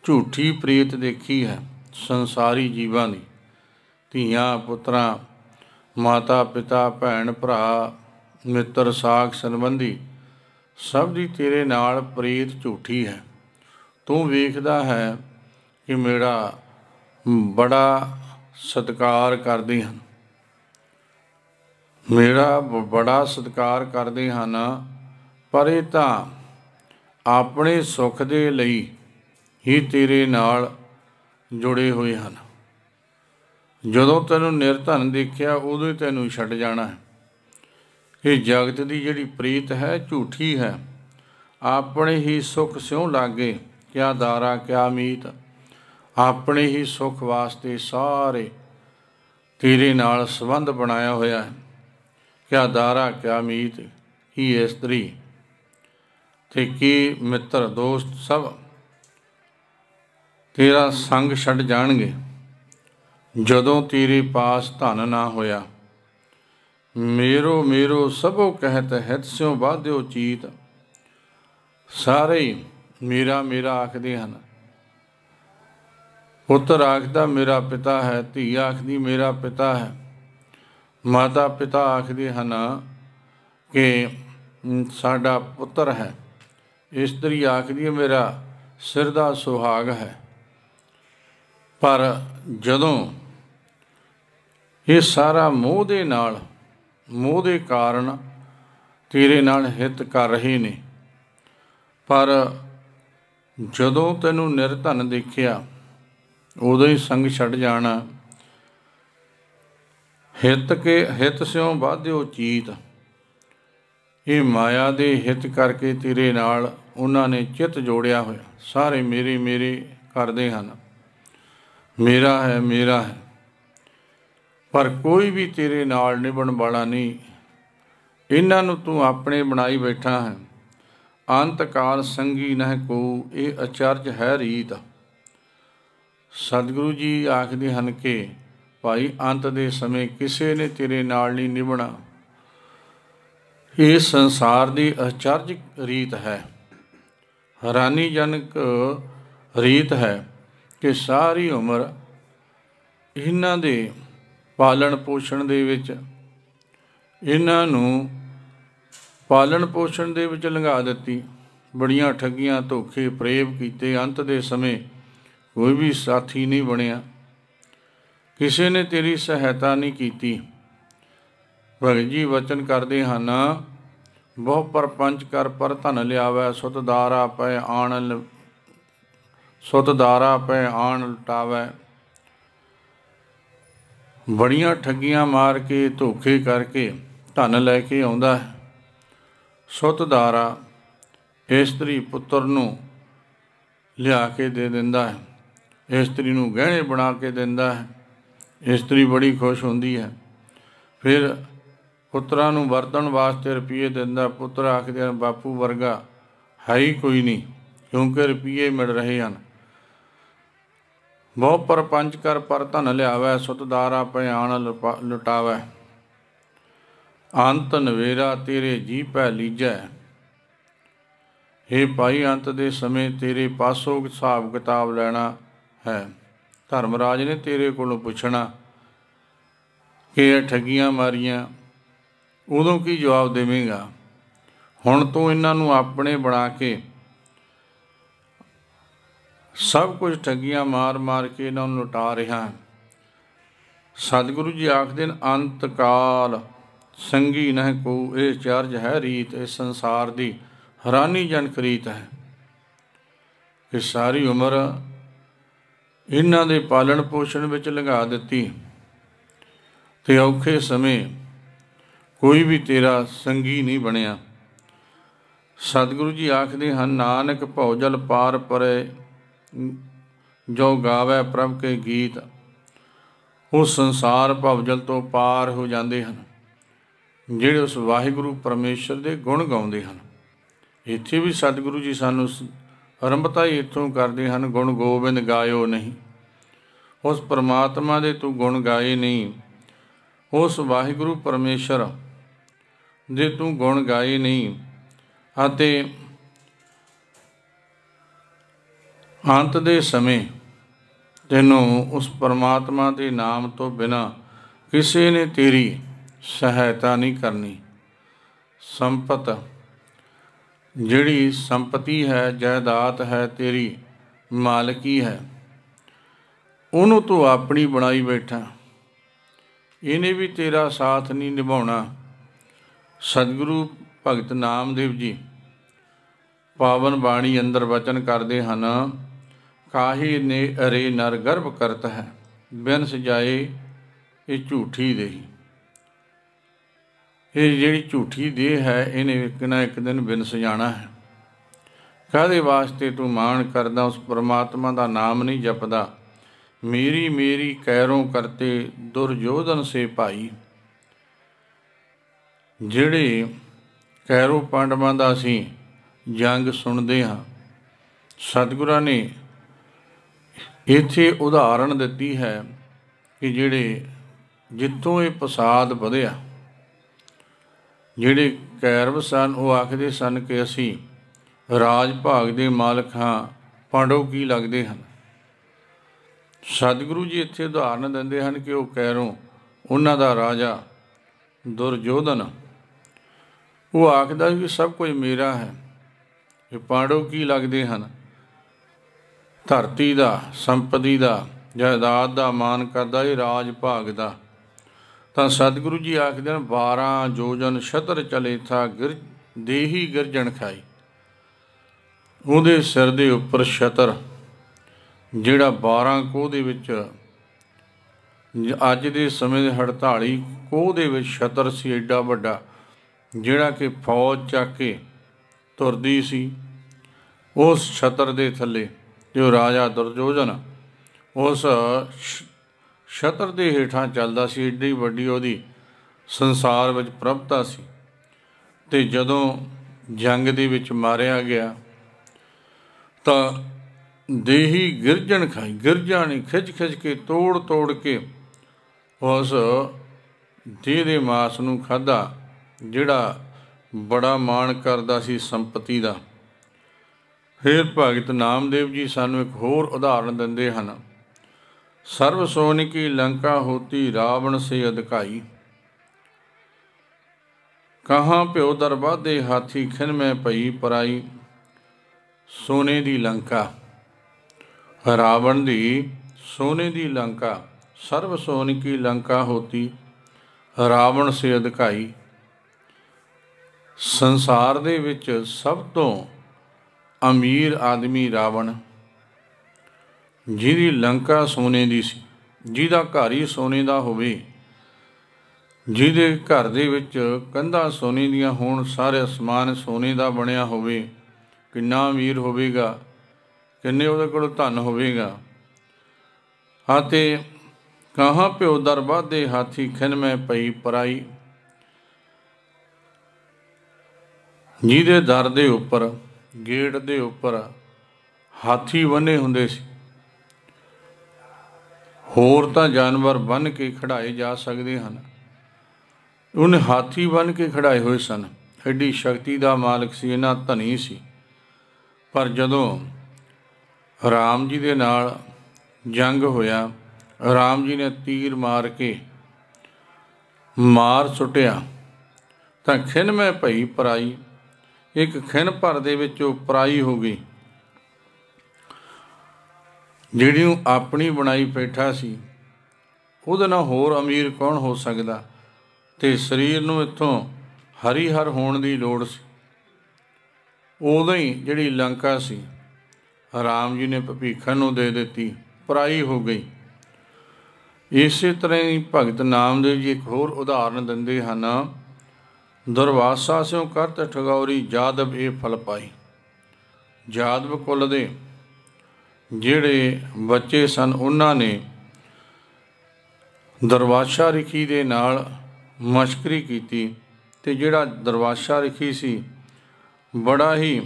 ਝੂਠੀ ਪ੍ਰੀਤ ਦੇਖੀ ਹੈ ਸੰਸਾਰੀ ਜੀਵਾਂ ਦੀ ਧੀਆਂ ਪੁੱਤਰਾਂ ਮਾਤਾ ਪਿਤਾ ਭੈਣ ਭਰਾ ਮਿੱਤਰ ਸਾਖ ਸੰਬੰਧੀ ਸਭ ਦੀ ਤੇਰੇ ਨਾਲ ਪ੍ਰੀਤ ਝੂਠੀ ਹੈ ਤੂੰ ਵੇਖਦਾ ਹੈ ਕਿ ਮੇਰਾ ਬੜਾ ਸਤਕਾਰ ਕਰਦੇ ਹਨ ਮੇਰਾ ਬੜਾ ਸਤਕਾਰ ਕਰਦੇ ਹਨ ਪਰ ਇਹ ਤਾਂ ਆਪਣੇ ਸੁੱਖ ਦੇ ਲਈ ਹੀ ਤੇਰੇ ਨਾਲ ਜੁੜੇ ਹੋਏ ਹਨ ਜਦੋਂ ਤੈਨੂੰ ਨਿਰਧਨ ਦੇਖਿਆ ਉਦੋਂ ਹੀ ਤੈਨੂੰ ਛੱਡ ਜਾਣਾ ਹੈ ਇਹ ਜਗਤ ਦੀ ਜਿਹੜੀ ਪ੍ਰੀਤ ਹੈ ਝੂਠੀ ਹੈ ਆਪਣੇ ਹੀ ਸੁਖ ਸਿਉ ਲਾਗੇ ਕਿਆ ਦਾਰਾ ਕਿਆ ਮੀਤ ਆਪਣੇ ਹੀ ਸੁਖ ਵਾਸਤੇ ਸਾਰੇ ਤੇਰੇ ਨਾਲ ਸੰਬੰਧ ਬਣਾਇਆ ਹੋਇਆ ਹੈ ਕਿਆ ਦਾਰਾ ਕਿਆ ਮੀਤ ਹੀ ਇਸਤਰੀ ਤੇ ਕੀ ਮਿੱਤਰ ਦੋਸਤ ਸਭ ਤੇਰਾ ਸੰਗ ਛੱਡ ਜਾਣਗੇ ਜਦੋਂ ਤੇਰੇ ਪਾਸ ਧਨ ਨਾ ਹੋਇਆ ਮੇਰੋ ਮੇਰੋ ਸਭੋ ਕਹਤ ਹਿਤ ਸਿਉ ਬਾਧਿਓ ਚੀਤ ਸਾਰੇ ਮੇਰਾ ਮੇਰਾ ਆਖਦੇ ਹਨ ਪੁੱਤਰ ਆਖਦਾ ਮੇਰਾ ਪਿਤਾ ਹੈ ਧੀ ਆਖਦੀ ਮੇਰਾ ਪਿਤਾ ਹੈ ਮਾਤਾ ਪਿਤਾ ਆਖਦੇ ਹਨ ਕਿ ਸਾਡਾ ਪੁੱਤਰ ਹੈ ਇਸਤਰੀ ਆਖਦੀ ਮੇਰਾ ਸਿਰ ਦਾ ਸੁਹਾਗ ਹੈ ਪਰ ਜਦੋਂ ਇਹ ਸਾਰਾ ਮੋਹ ਦੇ ਨਾਲ ਮੋਹ ਦੇ ਕਾਰਨ ਤੇਰੇ ਨਾਲ ਹਿੱਤ ਕਰ ਰਹੇ ਨੇ ਪਰ ਜਦੋਂ ਤੈਨੂੰ ਨਿਰਧਨ ਦੇਖਿਆ ਉਦੋਂ ਹੀ ਸੰਗ ਛੱਡ ਜਾਣਾ ਹਿੱਤ ਕੇ ਹਿੱਤ ਸਿਉ ਬਾਧਿਓ ਚੀਤ ਇਹ ਮਾਇਆ ਦੇ ਹਿੱਤ ਕਰਕੇ ਤੇਰੇ ਨਾਲ ਉਹਨਾਂ ਨੇ ਚਿੱਤ ਜੋੜਿਆ ਹੋਇਆ ਸਾਰੇ ਮੇਰੇ ਮੇਰੇ ਕਰਦੇ ਹਨ ਮੇਰਾ ਹੈ ਮੇਰਾ ਹੈ ਪਰ ਕੋਈ ਵੀ ਤੇਰੇ ਨਾਲ ਨਿਭਣ ਵਾਲਾ ਨਹੀਂ ਇਹਨਾਂ ਨੂੰ ਤੂੰ ਆਪਣੇ ਬਣਾਈ ਬੈਠਾ ਹੈ ਅੰਤਕਾਲ ਸੰਗੀ ਨਹਿ ਕੋ ਇਹ ਅਚਰਜ ਹੈ ਰੀਤ ਸਤਿਗੁਰੂ ਜੀ ਆਖਦੇ ਹਨ ਕਿ ਭਾਈ ਅੰਤ ਦੇ ਸਮੇਂ ਕਿਸੇ ਨੇ ਤੇਰੇ ਨਾਲ ਨਹੀਂ ਨਿਭਣਾ ਇਹ ਸੰਸਾਰ ਦੀ ਅਚਰਜ ਰੀਤ ਹੈ ਹੈਰਾਨੀਜਨਕ ਰੀਤ ਹੈ ਕਿ ਸਾਰੀ ਉਮਰ ਇਹਨਾਂ ਦੇ ਪਾਲਣ ਪੋਸ਼ਣ ਦੇ ਵਿੱਚ ਇਹਨਾਂ ਨੂੰ ਪਾਲਣ ਪੋਸ਼ਣ ਦੇ ਵਿੱਚ ਲੰਘਾ ਦਿੱਤੀ ਬੜੀਆਂ ਠੱਗੀਆਂ ਧੋਖੇ ਪ੍ਰੇਮ ਕੀਤੇ ਅੰਤ ਦੇ ਸਮੇਂ ਕੋਈ ਵੀ ਸਾਥੀ ਨਹੀਂ ਬਣਿਆ ਕਿਸੇ ਨੇ ਤੇਰੀ ਸਹਾਇਤਾ ਨਹੀਂ ਕੀਤੀ ਭਗਤ ਜੀ ਵਚਨ ਕਰਦੇ ਹਨ ਬਹੁ ਪਰਪੰਚ ਕਰ ਪਰ ਧਨ ਲਿਆਵੇ ਸੁਤਦਾਰਾ ਪੈ ਆਣ ਸੁਤਦਾਰਾ ਪੈ ਆਣ ਲਟਾਵੇ ਬੜੀਆਂ ਠੱਗੀਆਂ ਮਾਰ ਕੇ ਧੋਖੇ ਕਰਕੇ ਧਨ ਲੈ ਕੇ ਆਉਂਦਾ ਹੈ ਸੁਤਦਾਰਾ ਇਸਤਰੀ ਪੁੱਤਰ ਨੂੰ ਲਿਆ ਕੇ ਦੇ ਦਿੰਦਾ ਹੈ ਇਸਤਰੀ ਨੂੰ ਗਹਿਣੇ ਬਣਾ ਕੇ ਦਿੰਦਾ ਹੈ ਇਸਤਰੀ ਬੜੀ ਖੁਸ਼ ਹੁੰਦੀ ਹੈ ਫਿਰ ਪੁੱਤਰਾਂ ਨੂੰ ਵਰਤਣ ਵਾਸਤੇ ਰੁਪਏ ਦਿੰਦਾ ਪੁੱਤਰ ਆਖਦੇ ਹਨ ਬਾਪੂ ਵਰਗਾ ਹੈ ਹੀ ਕੋਈ ਨਹੀਂ ਕਿਉਂਕਿ ਰੁਪਏ ਮਿਲ ਰਹੇ ਹਨ ਬਹੁ ਪਰਪੰਚ ਕਰ ਪਰ ਧਨ ਲਿਆਵੈ ਸੁਤਦਾਰਾ ਭਿਆਨ ਲੁਟਾਵੇ ਅੰਤ ਨਵੇਰਾ ਤੇਰੇ ਜੀ ਪੈ ਲੀਜੈ ਹੇ ਭਾਈ ਅੰਤ ਦੇ ਸਮੇਂ ਤੇਰੇ ਪਾਸੋਂ ਹਿਸਾਬ ਕਿਤਾਬ ਲੈਣਾ ਹੈ ਧਰਮਰਾਜ ਨੇ ਤੇਰੇ ਕੋਲੋਂ ਪੁੱਛਣਾ ਕਿ ਇਹ ਠੱਗੀਆਂ ਮਾਰੀਆਂ ਉਦੋਂ ਕੀ ਜਵਾਬ ਦੇਵੇਂਗਾ ਹੁਣ ਤੂੰ ਇਹਨਾਂ ਨੂੰ ਆਪਣੇ ਬਣਾ ਕੇ ਸਭ ਕੁਝ ਠੱਗੀਆਂ ਮਾਰ-ਮਾਰ ਕੇ ਇਹਨਾਂ ਨੂੰ ਲੁਟਾ ਰਿਹਾ ਹੈ ਸਤਿਗੁਰੂ ਜੀ ਆਖਦੇ ਨੇ ਅੰਤ ਕਾਲ ਸੰਗੀ ਨਹਿ ਕੋ ਇਹ ਚਾਰਜ ਹੈ ਰੀਤ ਇਸ ਸੰਸਾਰ ਦੀ ਹੈਰਾਨੀ ਜਨਕ ਰੀਤ ਹੈ ਇਹ ਸਾਰੀ ਉਮਰ ਇਹਨਾਂ ਦੇ ਪਾਲਣ ਪੋਸ਼ਣ ਵਿੱਚ ਲੰਘਾ ਦਿੱਤੀ ਤੇ ਔਖੇ ਸਮੇਂ ਕੋਈ ਵੀ ਤੇਰਾ ਸੰਗੀ ਨਹੀਂ ਬਣਿਆ ਸਤਿਗੁਰੂ ਜੀ ਆਖਦੇ ਹਨ ਨਾਨਕ ਭਉਜਲ ਪਾਰ ਪਰੇ ਜੋ ਗਾਵੇ ਪ੍ਰਭ ਕੇ ਗੀਤ ਉਹ ਸੰਸਾਰ ਭਵਜਲ ਤੋਂ ਪਾਰ ਹੋ ਜਾਂਦੇ ਹਨ ਜਿਹੜੇ ਉਸ ਵਾਹਿਗੁਰੂ ਪਰਮੇਸ਼ਰ ਦੇ ਗੁਣ ਗਾਉਂਦੇ ਹਨ ਇੱਥੇ ਵੀ ਸਤਿਗੁਰੂ ਜੀ ਸਾਨੂੰ ਆਰੰਭਤਾ ਹੀ ਇਥੋਂ ਕਰਦੇ ਹਨ ਗੁਣ ਗੋਬਿੰਦ ਗਾਇਓ ਨਹੀਂ ਉਸ ਪਰਮਾਤਮਾ ਦੇ ਤੂੰ ਗੁਣ ਗਾਏ ਨਹੀਂ ਉਸ ਵਾਹਿਗੁਰੂ ਪਰਮੇਸ਼ਰ ਦੇ ਤੂੰ ਗੁਣ ਗਾਏ ਨਹੀਂ ਅਤੇ ਅੰਤ ਦੇ ਸਮੇਂ ਤੈਨੂੰ ਉਸ ਪਰਮਾਤਮਾ ਦੇ ਨਾਮ ਤੋਂ ਬਿਨਾ ਕਿਸੇ ਨੇ ਤੇਰੀ ਸਹਾਇਤਾ ਨਹੀਂ ਕਰਨੀ ਸੰਪਤ ਜਿਹੜੀ ਸੰਪਤੀ ਹੈ ਜਾਇਦਾਦ ਹੈ ਤੇਰੀ ਮਾਲਕੀ ਹੈ ਉਹਨੂੰ ਤੂੰ ਆਪਣੀ ਬਣਾਈ ਬੈਠਾ ਇਹਨੇ ਵੀ ਤੇਰਾ ਸਾਥ ਨਹੀਂ ਨਿਭਾਉਣਾ ਸਤਿਗੁਰੂ ਭਗਤ ਨਾਮਦੇਵ ਜੀ ਪਾਵਨ ਬਾਣੀ ਅੰਦਰ ਵਚਨ ਕਰਦੇ ਹਨ ਕਾਹੀ ਨੇ ਅਰੇ ਨਰ ਗਰਭ ਕਰਤ ਹੈ ਬਿਨ ਸਜਾਏ ਇਹ ਝੂਠੀ ਦੇਹੀ ਇਹ ਜਿਹੜੀ ਝੂਠੀ ਦੇਹ ਹੈ ਇਹਨੇ ਇੱਕ ਨਾ ਇੱਕ ਦਿਨ ਬਿਨ ਸਜਾਣਾ ਹੈ ਕਾਦੇ ਵਾਸਤੇ ਤੂੰ ਮਾਣ ਕਰਦਾ ਉਸ ਪ੍ਰਮਾਤਮਾ ਦਾ ਨਾਮ ਨਹੀਂ ਜਪਦਾ ਮੇਰੀ ਮੇਰੀ ਕੈਰੋਂ ਕਰਤੇ ਦੁਰਯੋਧਨ ਸੇ ਭਾਈ ਜਿਹੜੇ ਕੈਰੋ ਪਾਂਡਵਾਂ ਦਾ ਸੀ ਜੰਗ ਸੁਣਦੇ ਹਾਂ ਸਤਿਗੁਰਾਂ ਨੇ ਇੱਥੇ ਉਦਾਹਰਣ ਦਿੱਤੀ ਹੈ ਕਿ ਜਿਹੜੇ ਜਿੱਥੋਂ ਇਹ ਪ੍ਰਸਾਦ ਵਧਿਆ ਜਿਹੜੇ ਕੈਰਵ ਸਨ ਉਹ ਆਖਦੇ ਸਨ ਕਿ ਅਸੀਂ ਰਾਜ ਭਾਗ ਦੇ ਮਾਲਕ ਹਾਂ ਪਾਂਡਵ ਕੀ ਲੱਗਦੇ ਹਨ ਸਤਿਗੁਰੂ ਜੀ ਇੱਥੇ ਉਦਾਹਰਣ ਦਿੰਦੇ ਹਨ ਕਿ ਉਹ ਕੈਰੋਂ ਉਹਨਾਂ ਦਾ ਰਾਜਾ ਦੁਰਯੋਧਨ ਉਹ ਆਖਦਾ ਕਿ ਸਭ ਕੁਝ ਮੇਰਾ ਹੈ ਇਹ ਪਾਂਡਵ ਕੀ ਲੱਗਦੇ ਹਨ ਧਰਤੀ ਦਾ ਸੰਪਤੀ ਦਾ ਜਾਇਦਾਦ ਦਾ ਮਾਨ ਕਰਦਾ ਇਹ ਰਾਜ ਭਾਗ ਦਾ ਤਾਂ ਸਤਿਗੁਰੂ ਜੀ ਆਖਦੇ ਨੇ 12 ਜੋਜਨ ਛਤਰ ਚਲੇ ਥਾ ਗਿਰ ਦੇਹੀ ਗਿਰਜਣ ਖਾਈ ਉਹਦੇ ਸਿਰ ਦੇ ਉੱਪਰ ਛਤਰ ਜਿਹੜਾ 12 ਕੋਹ ਦੇ ਵਿੱਚ ਅੱਜ ਦੇ ਸਮੇਂ ਦੇ ਹੜਤਾਲੀ ਕੋਹ ਦੇ ਵਿੱਚ ਛਤਰ ਸੀ ਐਡਾ ਵੱਡਾ ਜਿਹੜਾ ਕਿ ਫੌਜ ਚੱਕ ਕੇ ਤੁਰਦੀ ਸੀ ਉਸ ਛਤਰ ਦੇ ਥੱਲੇ ਜੋ ਰਾਜਾ ਦਰਜੋਜਨ ਉਸ ਛਤਰ ਦੇ ਹੇਠਾਂ ਚੱਲਦਾ ਸੀ ਏਡੀ ਵੱਡੀ ਉਹਦੀ ਸੰਸਾਰ ਵਿੱਚ ਪ੍ਰਭਤਾ ਸੀ ਤੇ ਜਦੋਂ ਜੰਗ ਦੇ ਵਿੱਚ ਮਾਰਿਆ ਗਿਆ ਤਾਂ ਦੇਹੀ ਗਿਰਜਣ ਖਾਈ ਗਿਰਜਾਣੀ ਖਿੱਚ ਖਿੱਚ ਕੇ ਤੋੜ ਤੋੜ ਕੇ ਉਸ ਦੇਹ ਦੇ ਮਾਸ ਨੂੰ ਖਾਦਾ ਜਿਹੜਾ ਬੜਾ ਮਾਣ ਕਰਦਾ ਸੀ ਸੰਪਤੀ ਦਾ ਫਿਰ ਭਗਤ ਨਾਮਦੇਵ ਜੀ ਸਾਨੂੰ ਇੱਕ ਹੋਰ ਉਦਾਹਰਣ ਦਿੰਦੇ ਹਨ ਸਰਵ ਸੋਨ ਕੀ ਲੰਕਾ ਹੋਤੀ ਰਾਵਣ ਸੇ ਅਧਿਕਾਈ ਕਹਾਂ ਦਰਬਾਰ ਦਰਬਾਦੇ ਹਾਥੀ ਖਿਨ ਮੈਂ ਪਈ ਪਰਾਈ ਸੋਨੇ ਦੀ ਲੰਕਾ ਰਾਵਣ ਦੀ ਸੋਨੇ ਦੀ ਲੰਕਾ ਸਰਵ ਸੋਨ ਕੀ ਲੰਕਾ ਹੋਤੀ ਰਾਵਣ ਸੇ ਅਧਿਕਾਈ ਸੰਸਾਰ ਦੇ ਵਿੱਚ ਸਭ ਤੋਂ ਅਮੀਰ ਆਦਮੀ ਰਾਵਣ ਜਿਹਦੀ ਲੰਕਾ ਸੋਨੇ ਦੀ ਸੀ ਜਿਹਦਾ ਘਰ ਹੀ ਸੋਨੇ ਦਾ ਹੋਵੇ ਜਿਹਦੇ ਘਰ ਦੇ ਵਿੱਚ ਕੰਧਾਂ ਸੋਨੇ ਦੀਆਂ ਹੋਣ ਸਾਰੇ ਅਸਮਾਨ ਸੋਨੇ ਦਾ ਬਣਿਆ ਹੋਵੇ ਕਿੰਨਾ ਅਮੀਰ ਹੋਵੇਗਾ ਕਿੰਨੇ ਉਹਦੇ ਕੋਲ ਧਨ ਹੋਵੇਗਾ ਹਾਤੇ ਕਹਾਂ ਪਿਓ ਦਰਬਾਰ ਦੇ ਹਾਥੀ ਖਿੰਨ ਮੈਂ ਪਈ ਪਰਾਈ ਜਿਹਦੇ ਦਰ ਦੇ ਉੱਪਰ ਗੇਟ ਦੇ ਉੱਪਰ ਹਾਥੀ ਬੰਨੇ ਹੁੰਦੇ ਸੀ ਹੋਰ ਤਾਂ ਜਾਨਵਰ ਬੰਨ ਕੇ ਖੜਾਏ ਜਾ ਸਕਦੇ ਹਨ ਉਹਨੇ ਹਾਥੀ ਬੰਨ ਕੇ ਖੜਾਏ ਹੋਏ ਸਨ ਐਡੀ ਸ਼ਕਤੀ ਦਾ ਮਾਲਕ ਸੀ ਇਹਨਾਂ ਧਨੀ ਸੀ ਪਰ ਜਦੋਂ ਰਾਮ ਜੀ ਦੇ ਨਾਲ ਜੰਗ ਹੋਇਆ ਰਾਮ ਜੀ ਨੇ ਤੀਰ ਮਾਰ ਕੇ ਮਾਰ ਸੁਟਿਆ ਤਾਂ ਖਿੰਮੇ ਭਈ ਪਰਾਈ ਇੱਕ ਖਿੰਨ ਭਰ ਦੇ ਵਿੱਚ ਉਪਰਾਈ ਹੋ ਗਈ ਜਿਹੜੀ ਨੂੰ ਆਪਣੀ ਬਣਾਈ ਬੈਠਾ ਸੀ ਉਹਦੇ ਨਾਲ ਹੋਰ ਅਮੀਰ ਕੌਣ ਹੋ ਸਕਦਾ ਤੇ ਸਰੀਰ ਨੂੰ ਇੱਥੋਂ ਹਰੀ ਹਰ ਹੋਣ ਦੀ ਲੋੜ ਸੀ ਉਦੋਂ ਹੀ ਜਿਹੜੀ ਲੰਕਾ ਸੀ ਰਾਮ ਜੀ ਨੇ ਭਪੀਖਣ ਨੂੰ ਦੇ ਦਿੱਤੀ ਪਰਾਈ ਹੋ ਗਈ ਇਸੇ ਤਰ੍ਹਾਂ ਹੀ ਭਗਤ ਨਾਮਦੇਵ ਜੀ ਇੱਕ ਹੋਰ ਉਦਾਹਰਨ ਦਿੰਦੇ ਹਨ ਦਰਵਾਸਾ ਸਿਉ ਕਰਤ ਠਗੌਰੀ ਜਾਦਵ ਇਹ ਫਲ ਪਾਈ ਜਾਦਵ ਕੁੱਲ ਦੇ ਜਿਹੜੇ ਬੱਚੇ ਸਨ ਉਹਨਾਂ ਨੇ ਦਰਵਾਸ਼ਾ ਰਖੀ ਦੇ ਨਾਲ ਮਸ਼ਕਰੀ ਕੀਤੀ ਤੇ ਜਿਹੜਾ ਦਰਵਾਸ਼ਾ ਰਖੀ ਸੀ ਬੜਾ ਹੀ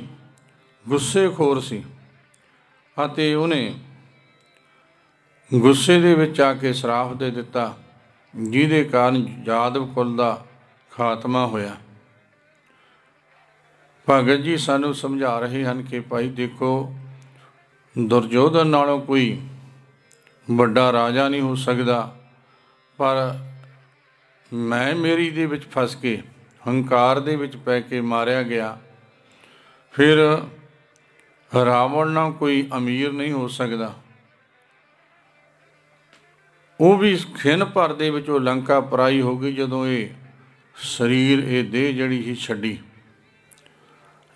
ਗੁੱਸੇਖੋਰ ਸੀ ਅਤੇ ਉਹਨੇ ਗੁੱਸੇ ਦੇ ਵਿੱਚ ਆ ਕੇ ਸਰਾਫ ਦੇ ਦਿੱਤਾ ਜਿਹਦੇ ਕਾਰਨ ਜਾਦਵ ਕੁੱਲ ਦਾ ਖਾਤਮਾ ਹੋਇਆ ਭਗਤ ਜੀ ਸਾਨੂੰ ਸਮਝਾ ਰਹੇ ਹਨ ਕਿ ਭਾਈ ਦੇਖੋ ਦੁਰਯੋਧਨ ਨਾਲੋਂ ਕੋਈ ਵੱਡਾ ਰਾਜਾ ਨਹੀਂ ਹੋ ਸਕਦਾ ਪਰ ਮੈਂ ਮੇਰੀ ਦੇ ਵਿੱਚ ਫਸ ਕੇ ਹੰਕਾਰ ਦੇ ਵਿੱਚ ਪੈ ਕੇ ਮਾਰਿਆ ਗਿਆ ਫਿਰ ਰਾਵਣ ਨਾਲ ਕੋਈ ਅਮੀਰ ਨਹੀਂ ਹੋ ਸਕਦਾ ਉਹ ਵੀ ਖਿੰਨ ਭਰ ਦੇ ਵਿੱਚ ਉਹ ਲੰਕਾ ਪਰਾਈ ਹੋ ਗਈ ਜਦੋਂ ਇਹ ਸਰੀਰ ਇਹ ਦੇਹ ਜਿਹੜੀ ਹੀ ਛੱਡੀ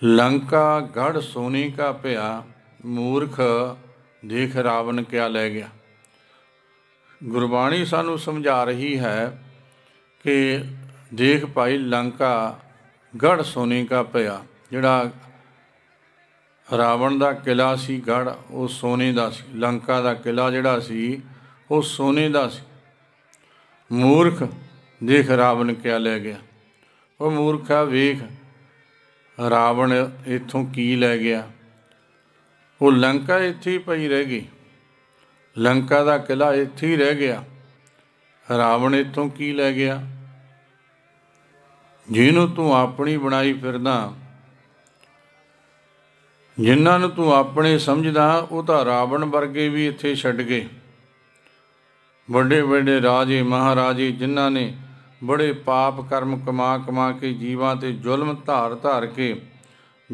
ਲੰਕਾ ਗੜ ਸੋਨੇ ਕਾ ਭਿਆ ਮੂਰਖ ਦੇਖ ਰਾਵਣ ਕਿਆ ਲੈ ਗਿਆ ਗੁਰਬਾਣੀ ਸਾਨੂੰ ਸਮਝਾ ਰਹੀ ਹੈ ਕਿ ਦੇਖ ਭਾਈ ਲੰਕਾ ਗੜ ਸੋਨੇ ਕਾ ਪਿਆ ਜਿਹੜਾ ਰਾਵਣ ਦਾ ਕਿਲਾ ਸੀ ਗੜ ਉਹ ਸੋਨੇ ਦਾ ਸੀ ਲੰਕਾ ਦਾ ਕਿਲਾ ਜਿਹੜਾ ਸੀ ਉਹ ਸੋਨੇ ਦਾ ਸੀ ਮੂਰਖ ਦੇਖ ਰਾਵਣ ਕਿਆ ਲੈ ਗਿਆ ਉਹ ਮੂਰਖਾ ਵੇਖ ਰਾਵਣ ਇਥੋਂ ਕੀ ਲੈ ਗਿਆ ਉਹ ਲੰਕਾ ਇੱਥੇ ਹੀ ਪਈ ਰਹਿ ਗਈ ਲੰਕਾ ਦਾ ਕਿਲਾ ਇੱਥੇ ਹੀ ਰਹਿ ਗਿਆ ਰਾਵਣ ਇਥੋਂ ਕੀ ਲੈ ਗਿਆ ਜਿਹਨੂੰ ਤੂੰ ਆਪਣੀ ਬਣਾਈ ਫਿਰਦਾ ਜਿਨ੍ਹਾਂ ਨੂੰ ਤੂੰ ਆਪਣੇ ਸਮਝਦਾ ਉਹ ਤਾਂ ਰਾਵਣ ਵਰਗੇ ਵੀ ਇੱਥੇ ਛੱਡ ਗਏ ਵੱਡੇ ਵੱਡੇ ਰਾਜੇ ਮਹਾਰਾਜੇ ਜਿਨ੍ਹਾਂ ਨੇ ਬੜੇ ਪਾਪ ਕਰਮ ਕਮਾ ਕਮਾ ਕੇ ਜੀਵਾਂ ਤੇ ਜ਼ੁਲਮ ਧਾਰ ਧਾਰ ਕੇ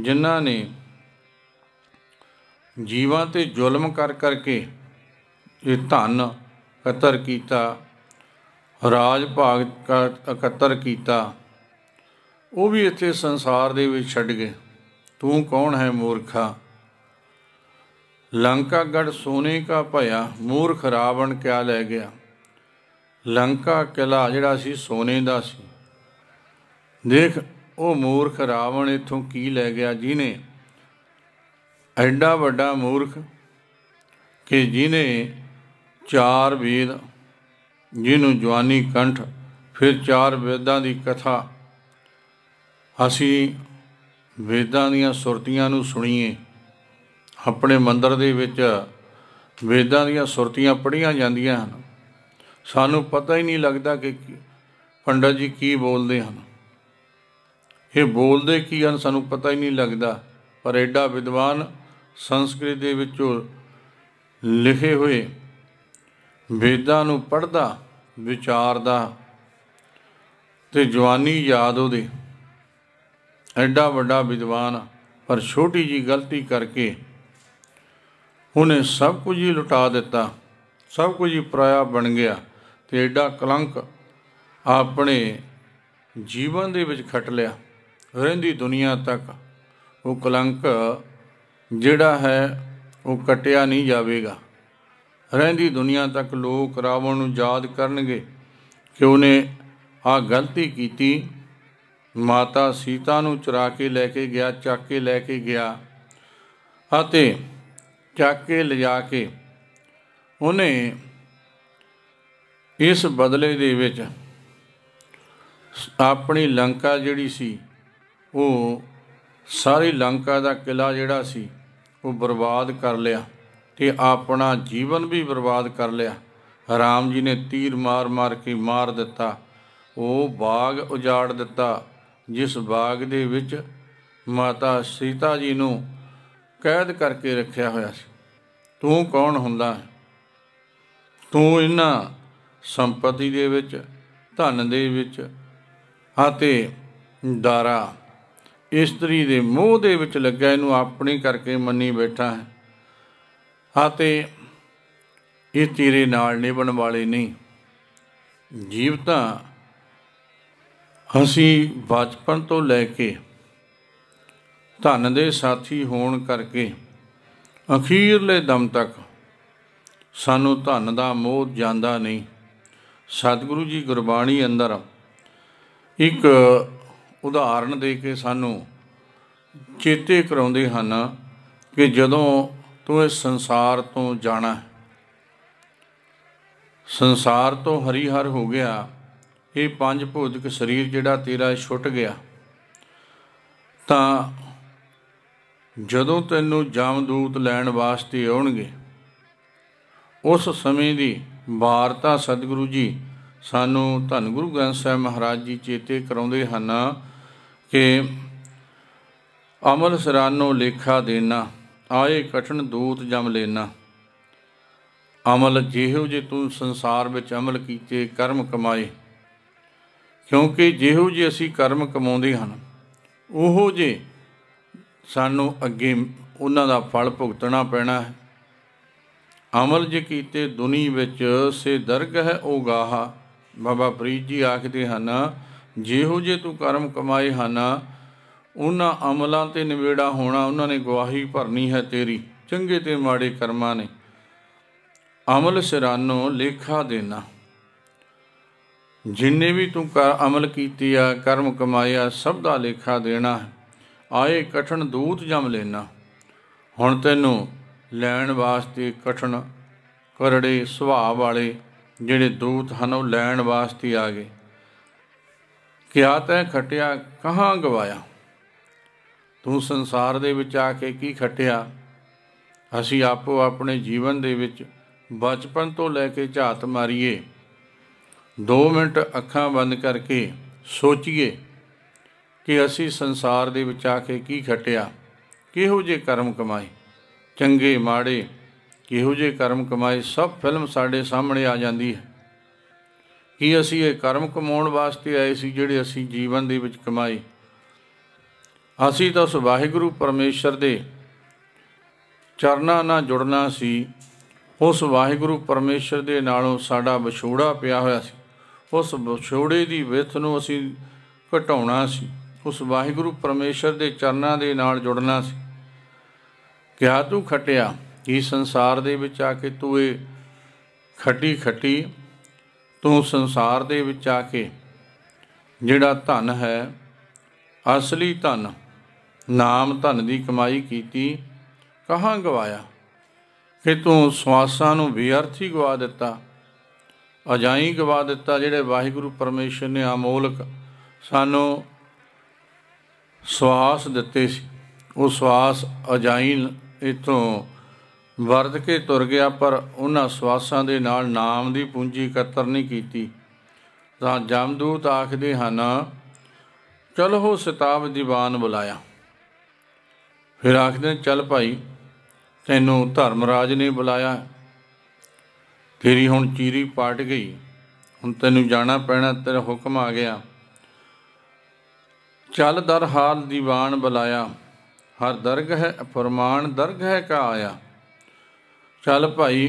ਜਿਨ੍ਹਾਂ ਨੇ ਜੀਵਾਂ ਤੇ ਜ਼ੁਲਮ ਕਰ ਕਰਕੇ ਇਹ ਧਨ ਕਤਰ ਕੀਤਾ ਰਾਜ ਭਾਗ ਇਕੱਤਰ ਕੀਤਾ ਉਹ ਵੀ ਇੱਥੇ ਸੰਸਾਰ ਦੇ ਵਿੱਚ ਛੱਡ ਗਏ ਤੂੰ ਕੌਣ ਹੈ ਮੂਰਖਾ ਲੰਕਾ ਗੜ ਸੋਨੇ ਕਾ ਭਇਆ ਮੂਰਖ ਰਾਵਣ ਕਿਆ ਲੈ ਗਿਆ ਲੰਕਾ ਕਿਲਾ ਜਿਹੜਾ ਸੀ ਸੋਨੇ ਦਾ ਸੀ ਦੇਖ ਉਹ ਮੂਰਖ ਰਾਵਣ ਇਥੋਂ ਕੀ ਲੈ ਗਿਆ ਜਿਹਨੇ ਐਡਾ ਵੱਡਾ ਮੂਰਖ ਕਿ ਜਿਹਨੇ ਚਾਰ ਵੇਦ ਜਿਹਨੂੰ ਜਵਾਨੀ ਕੰਠ ਫਿਰ ਚਾਰ ਵੇਦਾਂ ਦੀ ਕਥਾ ਅਸੀਂ ਵੇਦਾਂ ਦੀਆਂ ਸੁਰਤੀਆਂ ਨੂੰ ਸੁਣੀਏ ਆਪਣੇ ਮੰਦਰ ਦੇ ਵਿੱਚ ਵੇਦਾਂ ਦੀਆਂ ਸੁਰਤੀਆਂ ਪੜੀਆਂ ਜਾਂਦੀਆਂ ਹਨ ਸਾਨੂੰ ਪਤਾ ਹੀ ਨਹੀਂ ਲੱਗਦਾ ਕਿ ਪੰਡਤ ਜੀ ਕੀ ਬੋਲਦੇ ਹਨ ਇਹ ਬੋਲਦੇ ਕੀ ਹਨ ਸਾਨੂੰ ਪਤਾ ਹੀ ਨਹੀਂ ਲੱਗਦਾ ਪਰ ਐਡਾ ਵਿਦਵਾਨ ਸੰਸਕ੍ਰਿਤ ਦੇ ਵਿੱਚੋਂ ਲਿਖੇ ਹੋਏ ਵੇਦਾਂ ਨੂੰ ਪੜਦਾ ਵਿਚਾਰਦਾ ਤੇ ਜਵਾਨੀ ਯਾਦ ਉਹਦੇ ਐਡਾ ਵੱਡਾ ਵਿਦਵਾਨ ਪਰ ਛੋਟੀ ਜੀ ਗਲਤੀ ਕਰਕੇ ਉਹਨੇ ਸਭ ਕੁਝ ਹੀ ਲੁਟਾ ਦਿੱਤਾ ਸਭ ਕੁਝ ਹੀ ਪਰਾਇਆ ਬਣ ਗਿਆ ਤੇ ਐਡਾ ਕਲੰਕ ਆਪਣੇ ਜੀਵਨ ਦੇ ਵਿੱਚ ਖੱਟ ਲਿਆ ਰਹਿੰਦੀ ਦੁਨੀਆ ਤੱਕ ਉਹ ਕਲੰਕ ਜਿਹੜਾ ਹੈ ਉਹ ਕਟਿਆ ਨਹੀਂ ਜਾਵੇਗਾ ਰਹਿੰਦੀ ਦੁਨੀਆ ਤੱਕ ਲੋਕ ਰਾਵਣ ਨੂੰ ਯਾਦ ਕਰਨਗੇ ਕਿ ਉਹਨੇ ਆ ਗਲਤੀ ਕੀਤੀ ਮਾਤਾ ਸੀਤਾ ਨੂੰ ਚੁਰਾ ਕੇ ਲੈ ਕੇ ਗਿਆ ਚੱਕ ਕੇ ਲੈ ਕੇ ਗਿਆ ਅਤੇ ਚੱਕ ਕੇ ਲਿਜਾ ਕੇ ਉਹਨੇ ਇਸ ਬਦਲੇ ਦੇ ਵਿੱਚ ਆਪਣੀ ਲੰਕਾ ਜਿਹੜੀ ਸੀ ਉਹ ਸਾਰੀ ਲੰਕਾ ਦਾ ਕਿਲਾ ਜਿਹੜਾ ਸੀ ਉਹ ਬਰਬਾਦ ਕਰ ਲਿਆ ਤੇ ਆਪਣਾ ਜੀਵਨ ਵੀ ਬਰਬਾਦ ਕਰ ਲਿਆ ਰਾਮ ਜੀ ਨੇ ਤੀਰ ਮਾਰ-ਮਾਰ ਕੇ ਮਾਰ ਦਿੱਤਾ ਉਹ ਬਾਗ ਉਜਾੜ ਦਿੱਤਾ ਜਿਸ ਬਾਗ ਦੇ ਵਿੱਚ ਮਾਤਾ ਸੀਤਾ ਜੀ ਨੂੰ ਕੈਦ ਕਰਕੇ ਰੱਖਿਆ ਹੋਇਆ ਸੀ ਤੂੰ ਕੌਣ ਹੁੰਦਾ ਤੂੰ ਇਹਨਾਂ ਸੰਪਤੀ ਦੇ ਵਿੱਚ ਧਨ ਦੇ ਵਿੱਚ ਅਤੇ ਦਾਰਾ ਇਸਤਰੀ ਦੇ ਮੋਹ ਦੇ ਵਿੱਚ ਲੱਗਾ ਇਹਨੂੰ ਆਪਣੀ ਕਰਕੇ ਮੰਨੀ ਬੈਠਾ ਹੈ ਅਤੇ ਇਹ ਤੇਰੇ ਨਾਲ ਨਿਭਣ ਵਾਲੇ ਨਹੀਂ ਜੀਵ ਤਾਂ ਅਸੀਂ ਬਚਪਨ ਤੋਂ ਲੈ ਕੇ ਧਨ ਦੇ ਸਾਥੀ ਹੋਣ ਕਰਕੇ ਅਖੀਰਲੇ ਦਮ ਤੱਕ ਸਾਨੂੰ ਧਨ ਦਾ ਮੋਹ ਜਾਂਦਾ ਨਹੀਂ ਸਤਿਗੁਰੂ ਜੀ ਗੁਰਬਾਣੀ ਅੰਦਰ ਇੱਕ ਉਦਾਹਰਣ ਦੇ ਕੇ ਸਾਨੂੰ ਚੇਤੇ ਕਰਾਉਂਦੇ ਹਨ ਕਿ ਜਦੋਂ ਤੂੰ ਇਸ ਸੰਸਾਰ ਤੋਂ ਜਾਣਾ ਸੰਸਾਰ ਤੋਂ ਹਰੀ ਹਰ ਹੋ ਗਿਆ ਇਹ ਪੰਜ ਭੌਤਿਕ ਸਰੀਰ ਜਿਹੜਾ ਤੇਰਾ ਛੁੱਟ ਗਿਆ ਤਾਂ ਜਦੋਂ ਤੈਨੂੰ ਜਮਦੂਤ ਲੈਣ ਵਾਸਤੇ ਆਉਣਗੇ ਉਸ ਸਮੇਂ ਦੀ ਵਾਰਤਾ ਸਤਿਗੁਰੂ ਜੀ ਸਾਨੂੰ ਧੰਨ ਗੁਰੂ ਗ੍ਰੰਥ ਸਾਹਿਬ ਮਹਾਰਾਜ ਜੀ ਚੇਤੇ ਕਰਾਉਂਦੇ ਹਨ ਕਿ ਅਮਲ ਸਰਾਨੋ ਲੇਖਾ ਦੇਣਾ ਆਏ ਕਠਨ ਦੂਤ ਜਮ ਲੈਣਾ ਅਮਲ ਜਿਹੋ ਜੇ ਤੂੰ ਸੰਸਾਰ ਵਿੱਚ ਅਮਲ ਕੀਤੇ ਕਰਮ ਕਮਾਏ ਕਿਉਂਕਿ ਜਿਹੋ ਜੇ ਅਸੀਂ ਕਰਮ ਕਮਾਉਂਦੇ ਹਨ ਉਹੋ ਜੇ ਸਾਨੂੰ ਅੱਗੇ ਉਹਨਾਂ ਦਾ ਫਲ ਭੁਗਤਣਾ ਪੈਣਾ ਹੈ ਅਮਲ ਜੇ ਕੀਤੇ ਦੁਨੀ ਵਿੱਚ ਸੇ ਦਰਗ ਹੈ ਉਹ ਬਾਬਾ ਫਰੀਦ ਜੀ ਆਖਦੇ ਹਨ ਜਿਹੋ ਜੇ ਤੂੰ ਕਰਮ ਕਮਾਏ ਹਨ ਉਹਨਾਂ ਅਮਲਾਂ ਤੇ ਨਿਵੇੜਾ ਹੋਣਾ ਉਹਨਾਂ ਨੇ ਗਵਾਹੀ ਭਰਨੀ ਹੈ ਤੇਰੀ ਚੰਗੇ ਤੇ ਮਾੜੇ ਕਰਮਾਂ ਨੇ ਅਮਲ ਸਿਰਾਨੋਂ ਲੇਖਾ ਦੇਣਾ ਜਿੰਨੇ ਵੀ ਤੂੰ ਕਰ ਅਮਲ ਕੀਤੀ ਆ ਕਰਮ ਕਮਾਇਆ ਸਭ ਦਾ ਲੇਖਾ ਦੇਣਾ ਆਏ ਕਠਨ ਦੂਤ ਜਮ ਲੈਣਾ ਹੁਣ ਤੈਨੂੰ ਲੈਣ ਵਾਸਤੇ ਕਠਨ ਕਰੜੇ ਸੁਭਾਅ ਵਾਲੇ ਜਿਹੜੇ ਦੂਤ ਹਨ ਉਹ ਲੈਣ ਵਾਸਤੇ ਆ ਗਏ ਕਿਆ ਤੈ ਖਟਿਆ ਕਹਾਂ ਗਵਾਇਆ ਤੂੰ ਸੰਸਾਰ ਦੇ ਵਿੱਚ ਆ ਕੇ ਕੀ ਖਟਿਆ ਅਸੀਂ ਆਪੋ ਆਪਣੇ ਜੀਵਨ ਦੇ ਵਿੱਚ ਬਚਪਨ ਤੋਂ ਲੈ ਕੇ ਝਾਤ ਮਾਰੀਏ 2 ਮਿੰਟ ਅੱਖਾਂ ਬੰਦ ਕਰਕੇ ਸੋਚੀਏ ਕਿ ਅਸੀਂ ਸੰਸਾਰ ਦੇ ਵਿੱਚ ਆ ਕੇ ਕੀ ਖਟਿਆ ਕਿਹੋ ਜੇ ਕਰਮ ਕਮਾਏ ਚੰਗੇ ਮਾੜੇ ਕਿਹੋ ਜੇ ਕਰਮ ਕਮਾਏ ਸਭ ਫਿਲਮ ਸਾਡੇ ਸਾਹਮਣੇ ਆ ਜਾਂਦੀ ਹੈ ਕੀ ਅਸੀਂ ਇਹ ਕਰਮ ਕਮਾਉਣ ਵਾਸਤੇ ਆਏ ਸੀ ਜਿਹੜੇ ਅਸੀਂ ਜੀਵਨ ਦੇ ਵਿੱਚ ਕਮਾਏ ਅਸੀਂ ਤਾਂ ਉਸ ਵਾਹਿਗੁਰੂ ਪਰਮੇਸ਼ਰ ਦੇ ਚਰਨਾਂ ਨਾਲ ਜੁੜਨਾ ਸੀ ਉਸ ਵਾਹਿਗੁਰੂ ਪਰਮੇਸ਼ਰ ਦੇ ਨਾਲੋਂ ਸਾਡਾ ਵਿਛੋੜਾ ਪਿਆ ਹੋਇਆ ਸੀ ਉਸ ਵਿਛੋੜੇ ਦੀ ਵਿਥ ਨੂੰ ਅਸੀਂ ਘਟਾਉਣਾ ਸੀ ਉਸ ਵਾਹਿਗੁਰੂ ਪਰਮੇਸ਼ਰ ਦੇ ਚਰਨਾਂ ਦੇ ਨਾਲ ਜੁੜਨਾ ਸੀ ਕਿਹਾ ਤੂੰ ਖਟਿਆ ਇਸ ਸੰਸਾਰ ਦੇ ਵਿੱਚ ਆ ਕੇ ਤੂੰ ਇਹ ਖੱਟੀ ਖੱਟੀ ਤੂੰ ਸੰਸਾਰ ਦੇ ਵਿੱਚ ਆ ਕੇ ਜਿਹੜਾ ਧਨ ਹੈ ਅਸਲੀ ਧਨ ਨਾਮ ਧਨ ਦੀ ਕਮਾਈ ਕੀਤੀ ਕਹਾਂ ਗਵਾਇਆ ਕਿ ਤੂੰ ਸਵਾਸਾਂ ਨੂੰ ਵਿਅਰਥ ਹੀ ਗਵਾ ਦਿੱਤਾ ਅਜਾਈ ਗਵਾ ਦਿੱਤਾ ਜਿਹੜੇ ਵਾਹਿਗੁਰੂ ਪਰਮੇਸ਼ਰ ਨੇ ਅਮੋਲਕ ਸਾਨੂੰ ਸਵਾਸ ਦਿੱਤੇ ਸੀ ਉਹ ਸਵਾਸ ਅਜਾਈ ਇਥੋਂ ਵਰਦ ਕੇ ਤੁਰ ਗਿਆ ਪਰ ਉਹਨਾਂ ਸਵਾਸਾਂ ਦੇ ਨਾਲ ਨਾਮ ਦੀ ਪੂੰਜੀ ਇਕੱਤਰ ਨਹੀਂ ਕੀਤੀ ਤਾਂ ਜਮਦੂਤ ਆਖਦੇ ਹਨ ਚਲ ਹੋ ਸਤਾਬ ਦੀਵਾਨ ਬੁਲਾਇਆ ਫਿਰ ਆਖਦੇ ਚਲ ਭਾਈ ਤੈਨੂੰ ਧਰਮਰਾਜ ਨੇ ਬੁਲਾਇਆ ਤੇਰੀ ਹੁਣ ਚੀਰੀ ਪਾਟ ਗਈ ਹੁਣ ਤੈਨੂੰ ਜਾਣਾ ਪੈਣਾ ਤੇਰਾ ਹੁਕਮ ਆ ਗਿਆ ਚਲ ਦਰ ਹਾਲ ਦੀਵਾਨ ਬੁਲਾਇਆ ਹਰ ਦਰਗ ਹੈ ਫਰਮਾਨ ਦਰਗ ਹੈ ਕਾ ਆਇਆ ਚਲ ਭਾਈ